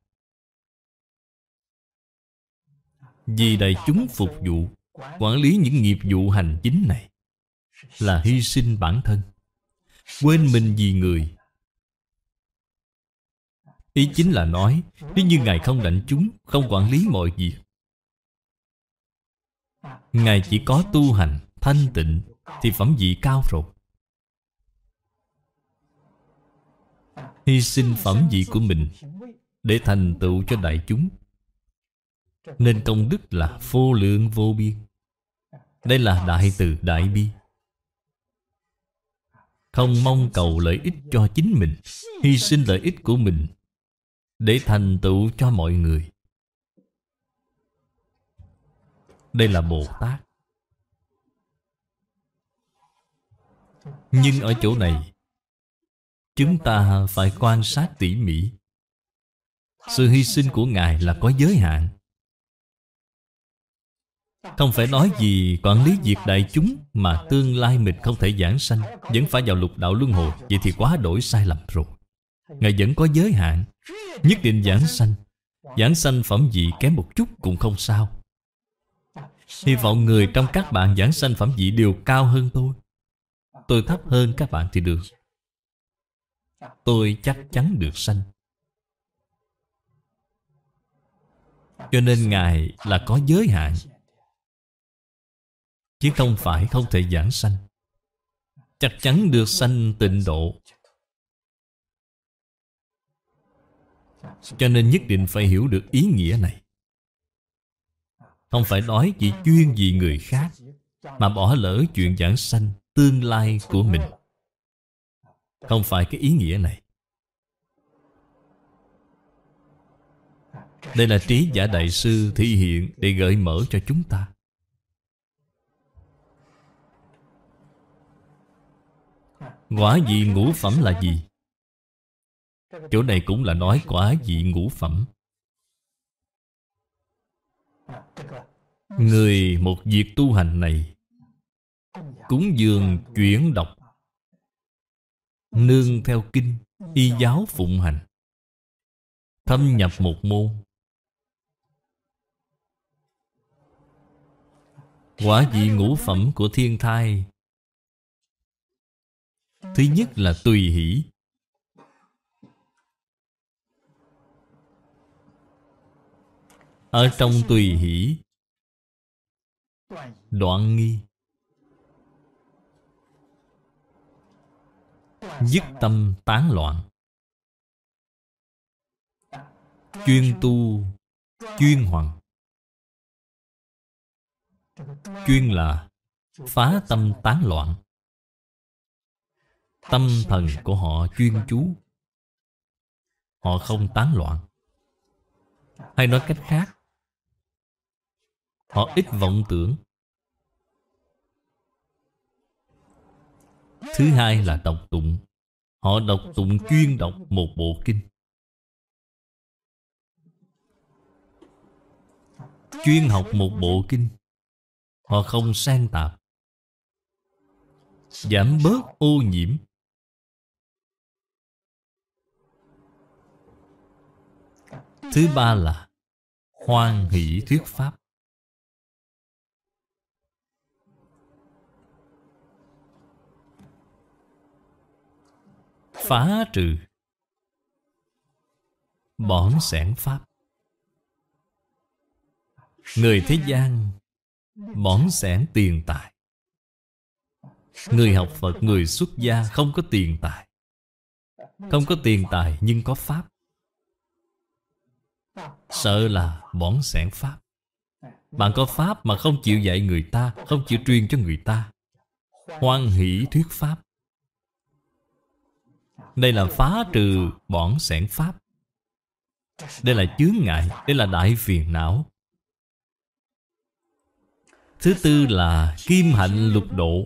Vì đại chúng phục vụ Quản lý những nghiệp vụ hành chính này Là hy sinh bản thân Quên mình vì người Ý chính là nói Nếu như Ngài không đảnh chúng Không quản lý mọi việc Ngài chỉ có tu hành Thanh tịnh Thì phẩm vị cao rồi Hy sinh phẩm vị của mình Để thành tựu cho đại chúng Nên công đức là vô lượng vô biên Đây là đại từ đại bi Không mong cầu lợi ích cho chính mình Hy sinh lợi ích của mình để thành tựu cho mọi người đây là bồ tát nhưng ở chỗ này chúng ta phải quan sát tỉ mỉ sự hy sinh của ngài là có giới hạn không phải nói gì quản lý việc đại chúng mà tương lai mình không thể giảng sanh vẫn phải vào lục đạo luân hồi vậy thì quá đổi sai lầm rồi Ngài vẫn có giới hạn Nhất định giảng sanh Giảng sanh phẩm vị kém một chút cũng không sao Hy vọng người trong các bạn giảng sanh phẩm vị đều cao hơn tôi Tôi thấp hơn các bạn thì được Tôi chắc chắn được sanh Cho nên Ngài là có giới hạn Chứ không phải không thể giảng sanh Chắc chắn được sanh tịnh độ Cho nên nhất định phải hiểu được ý nghĩa này Không phải nói chỉ chuyên vì người khác Mà bỏ lỡ chuyện giảng sanh tương lai của mình Không phải cái ý nghĩa này Đây là trí giả đại sư thi hiện để gợi mở cho chúng ta Quả vị ngũ phẩm là gì? Chỗ này cũng là nói quả vị ngũ phẩm Người một việc tu hành này Cúng dường chuyển đọc Nương theo kinh Y giáo phụng hành Thâm nhập một môn Quả vị ngũ phẩm của thiên thai Thứ nhất là tùy hỷ Ở trong tùy hỷ Đoạn nghi Dứt tâm tán loạn Chuyên tu Chuyên hoàng Chuyên là Phá tâm tán loạn Tâm thần của họ chuyên chú Họ không tán loạn Hay nói cách khác Họ ít vọng tưởng Thứ hai là đọc tụng Họ đọc tụng chuyên đọc một bộ kinh Chuyên học một bộ kinh Họ không sang tạp Giảm bớt ô nhiễm Thứ ba là Hoan hỷ thuyết pháp phá trừ bỏn sẻn pháp người thế gian bỏn sẻn tiền tài người học phật người xuất gia không có tiền tài không có tiền tài nhưng có pháp sợ là bỏn sẻn pháp bạn có pháp mà không chịu dạy người ta không chịu truyền cho người ta hoan hỷ thuyết pháp đây là phá trừ bọn sẻn pháp Đây là chướng ngại Đây là đại phiền não Thứ tư là kim hạnh lục độ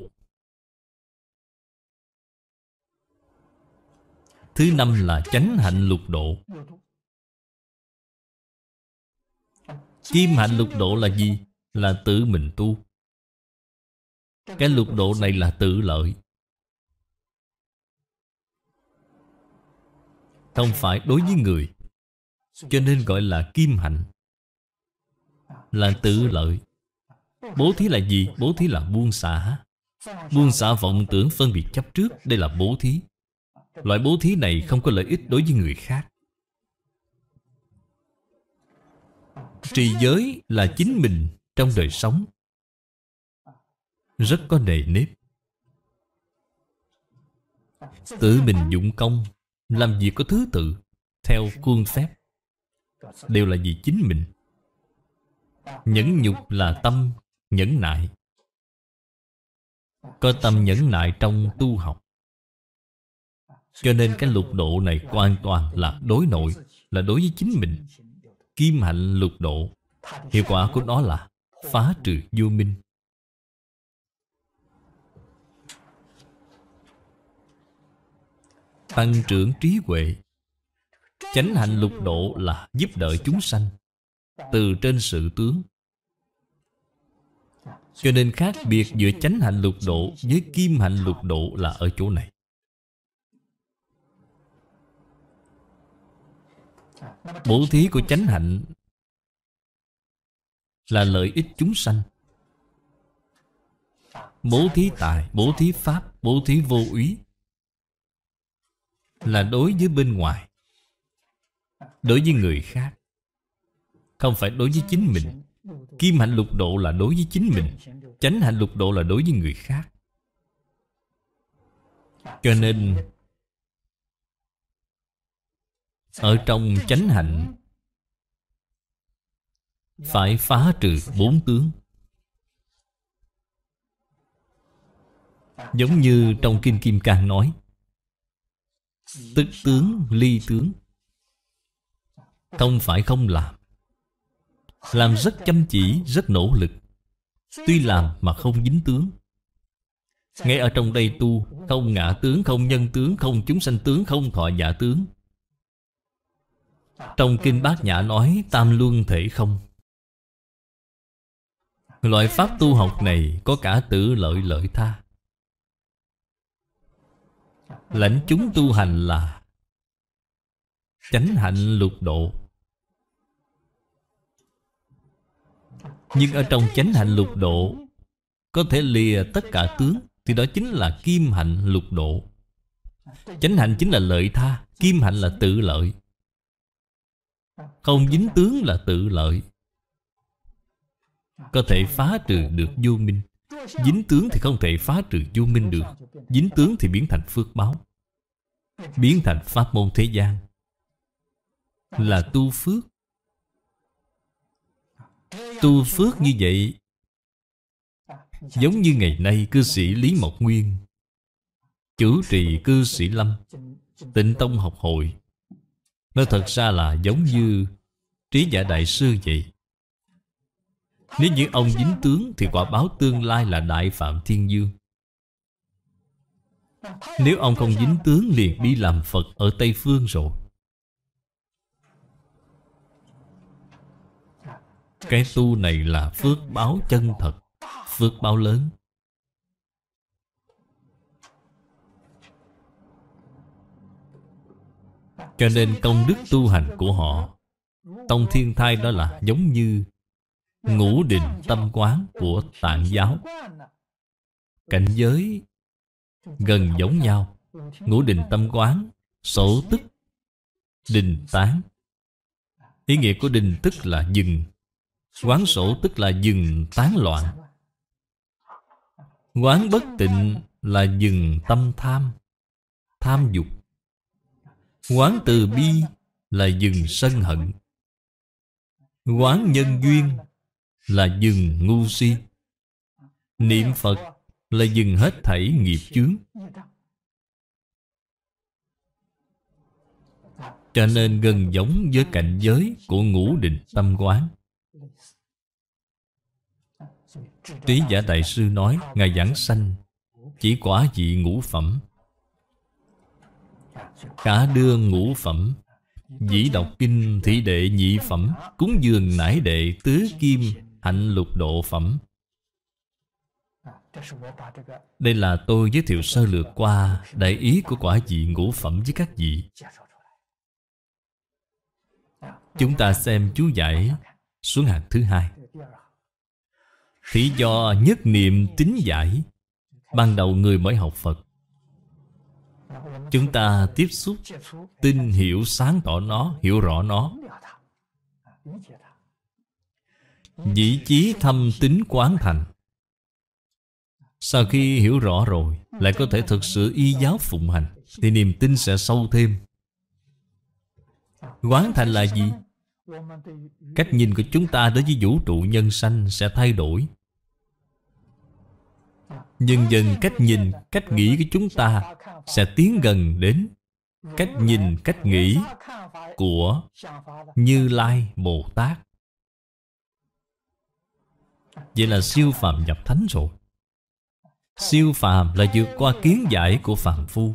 Thứ năm là chánh hạnh lục độ Kim hạnh lục độ là gì? Là tự mình tu Cái lục độ này là tự lợi Không phải đối với người Cho nên gọi là kim hạnh Là tự lợi Bố thí là gì? Bố thí là buông xả Buông xả vọng tưởng phân biệt chấp trước Đây là bố thí Loại bố thí này không có lợi ích đối với người khác Trì giới là chính mình trong đời sống Rất có nề nếp Tự mình dụng công làm việc có thứ tự Theo khuôn phép Đều là vì chính mình Nhẫn nhục là tâm Nhẫn nại Có tâm nhẫn nại trong tu học Cho nên cái lục độ này hoàn toàn là đối nội Là đối với chính mình Kim hạnh lục độ Hiệu quả của nó là Phá trừ vô minh tăng trưởng trí huệ chánh hạnh lục độ là giúp đỡ chúng sanh từ trên sự tướng cho nên khác biệt giữa chánh hạnh lục độ với kim hạnh lục độ là ở chỗ này bố thí của chánh hạnh là lợi ích chúng sanh bố thí tài bố thí pháp bố thí vô úy là đối với bên ngoài Đối với người khác Không phải đối với chính mình Kim hạnh lục độ là đối với chính mình Chánh hạnh lục độ là đối với người khác Cho nên Ở trong chánh hạnh Phải phá trừ bốn tướng Giống như trong Kinh Kim Cang nói Tức tướng ly tướng Không phải không làm Làm rất chăm chỉ, rất nỗ lực Tuy làm mà không dính tướng Ngay ở trong đây tu Không ngã tướng, không nhân tướng Không chúng sanh tướng, không thọ giả tướng Trong kinh bát nhã nói Tam luân thể không Loại pháp tu học này Có cả tử lợi lợi tha Lãnh chúng tu hành là Chánh hạnh lục độ Nhưng ở trong chánh hạnh lục độ Có thể lìa tất cả tướng Thì đó chính là kim hạnh lục độ Chánh hạnh chính là lợi tha Kim hạnh là tự lợi Không dính tướng là tự lợi Có thể phá trừ được vô minh Dính tướng thì không thể phá trừ vô minh được Dính tướng thì biến thành phước báo Biến thành pháp môn thế gian Là tu phước Tu phước như vậy Giống như ngày nay cư sĩ Lý Mộc Nguyên Chủ trì cư sĩ Lâm Tịnh Tông học hội Nó thật ra là giống như Trí giả đại sư vậy nếu như ông dính tướng Thì quả báo tương lai là Đại Phạm Thiên Dương Nếu ông không dính tướng liền đi làm Phật ở Tây Phương rồi Cái tu này là phước báo chân thật Phước báo lớn Cho nên công đức tu hành của họ Tông thiên thai đó là giống như ngũ định tâm quán của tạng giáo cảnh giới gần giống nhau ngũ định tâm quán sổ tức đình tán ý nghĩa của đình tức là dừng quán sổ tức là dừng tán loạn quán bất tịnh là dừng tâm tham tham dục quán từ bi là dừng sân hận quán nhân duyên là dừng ngu si Niệm Phật là dừng hết thảy nghiệp chướng Cho nên gần giống với cảnh giới của ngũ định tâm quán Trí giả đại sư nói Ngài giảng sanh Chỉ quả vị ngũ phẩm Cả đưa ngũ phẩm Dĩ đọc kinh thị đệ nhị phẩm Cúng dường nải đệ tứ kim hạnh lục độ phẩm à, đây là tôi giới thiệu sơ lược qua đại ý của quả vị ngũ phẩm với các vị dạ, à, chúng ta xem chú giải dạ, dạ. xuống hàng thứ hai thì do nhất niệm tính giải ban đầu người mới học phật chúng ta tiếp xúc tin hiểu sáng tỏ nó hiểu rõ nó à, Dĩ chí thâm tính quán thành Sau khi hiểu rõ rồi Lại có thể thực sự y giáo phụng hành Thì niềm tin sẽ sâu thêm Quán thành là gì? Cách nhìn của chúng ta đối với vũ trụ nhân sanh sẽ thay đổi Dần dần cách nhìn, cách nghĩ của chúng ta sẽ tiến gần đến cách nhìn, cách nghĩ của Như Lai Bồ Tát Vậy là siêu phàm nhập thánh rồi Siêu phàm là vượt qua kiến giải của phàm phu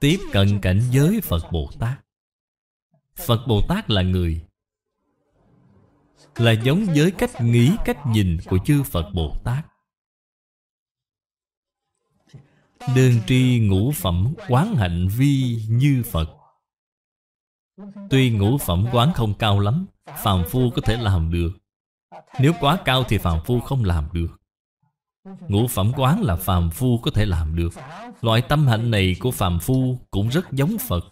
Tiếp cận cảnh giới Phật Bồ Tát Phật Bồ Tát là người Là giống với cách nghĩ, cách nhìn của chư Phật Bồ Tát Đơn tri ngũ phẩm quán hạnh vi như Phật Tuy ngũ phẩm quán không cao lắm phàm Phu có thể làm được Nếu quá cao thì phàm Phu không làm được Ngũ phẩm quán là phàm Phu có thể làm được Loại tâm hạnh này của phàm Phu cũng rất giống Phật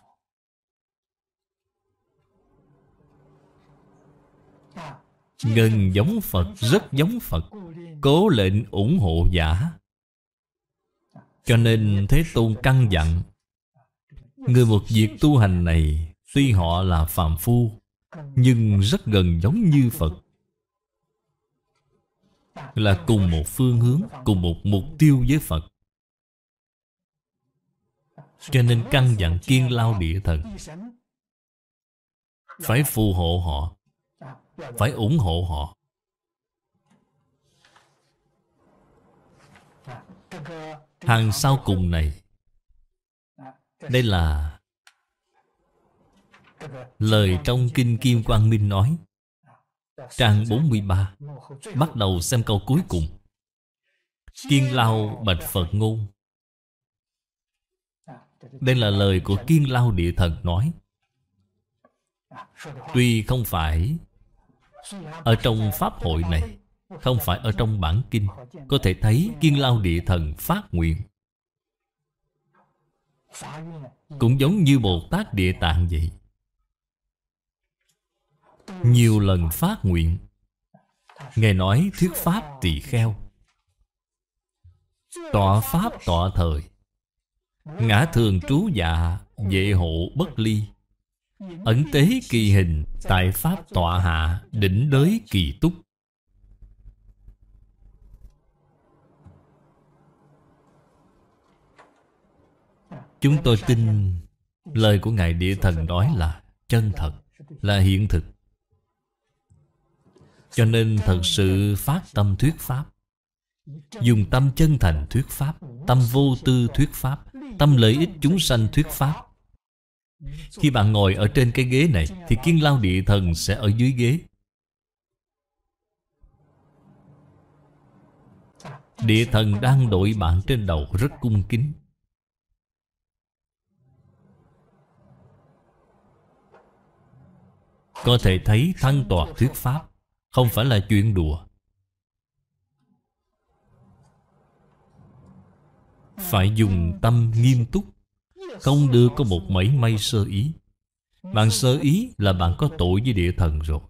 Ngân giống Phật, rất giống Phật Cố lệnh ủng hộ giả Cho nên Thế Tôn căng dặn Người một việc tu hành này Tuy họ là phàm phu Nhưng rất gần giống như Phật Là cùng một phương hướng Cùng một mục tiêu với Phật Cho nên căn dặn kiên lao địa thần Phải phù hộ họ Phải ủng hộ họ Hàng sau cùng này Đây là Lời trong Kinh Kim Quang Minh nói Trang 43 Bắt đầu xem câu cuối cùng Kiên Lao Bạch Phật Ngôn Đây là lời của Kiên Lao Địa Thần nói Tuy không phải Ở trong Pháp hội này Không phải ở trong bản kinh Có thể thấy Kiên Lao Địa Thần phát nguyện Cũng giống như Bồ Tát Địa Tạng vậy nhiều lần phát nguyện Ngài nói thuyết pháp tỳ kheo Tọa pháp tọa thời Ngã thường trú dạ Vệ hộ bất ly Ẩn tế kỳ hình Tại pháp tọa hạ Đỉnh đới kỳ túc Chúng tôi tin Lời của Ngài Địa Thần nói là Chân thật Là hiện thực cho nên thật sự phát tâm thuyết Pháp Dùng tâm chân thành thuyết Pháp Tâm vô tư thuyết Pháp Tâm lợi ích chúng sanh thuyết Pháp Khi bạn ngồi ở trên cái ghế này Thì kiên lao địa thần sẽ ở dưới ghế Địa thần đang đội bạn trên đầu rất cung kính Có thể thấy thăng tọa thuyết pháp không phải là chuyện đùa. Phải dùng tâm nghiêm túc, không đưa có một mảy may sơ ý. Bạn sơ ý là bạn có tội với địa thần rồi.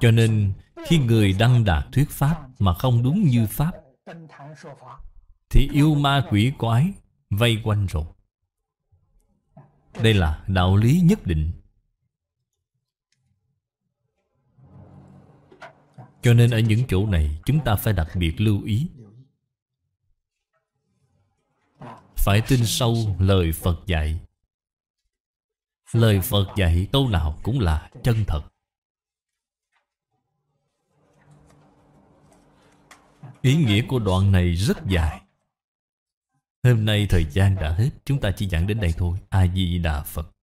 Cho nên khi người đăng đạt thuyết pháp mà không đúng như pháp Thì yêu ma quỷ quái vây quanh rồi đây là đạo lý nhất định Cho nên ở những chỗ này chúng ta phải đặc biệt lưu ý Phải tin sâu lời Phật dạy Lời Phật dạy câu nào cũng là chân thật Ý nghĩa của đoạn này rất dài Hôm nay thời gian đã hết Chúng ta chỉ giảng đến đây thôi A-di-đà Phật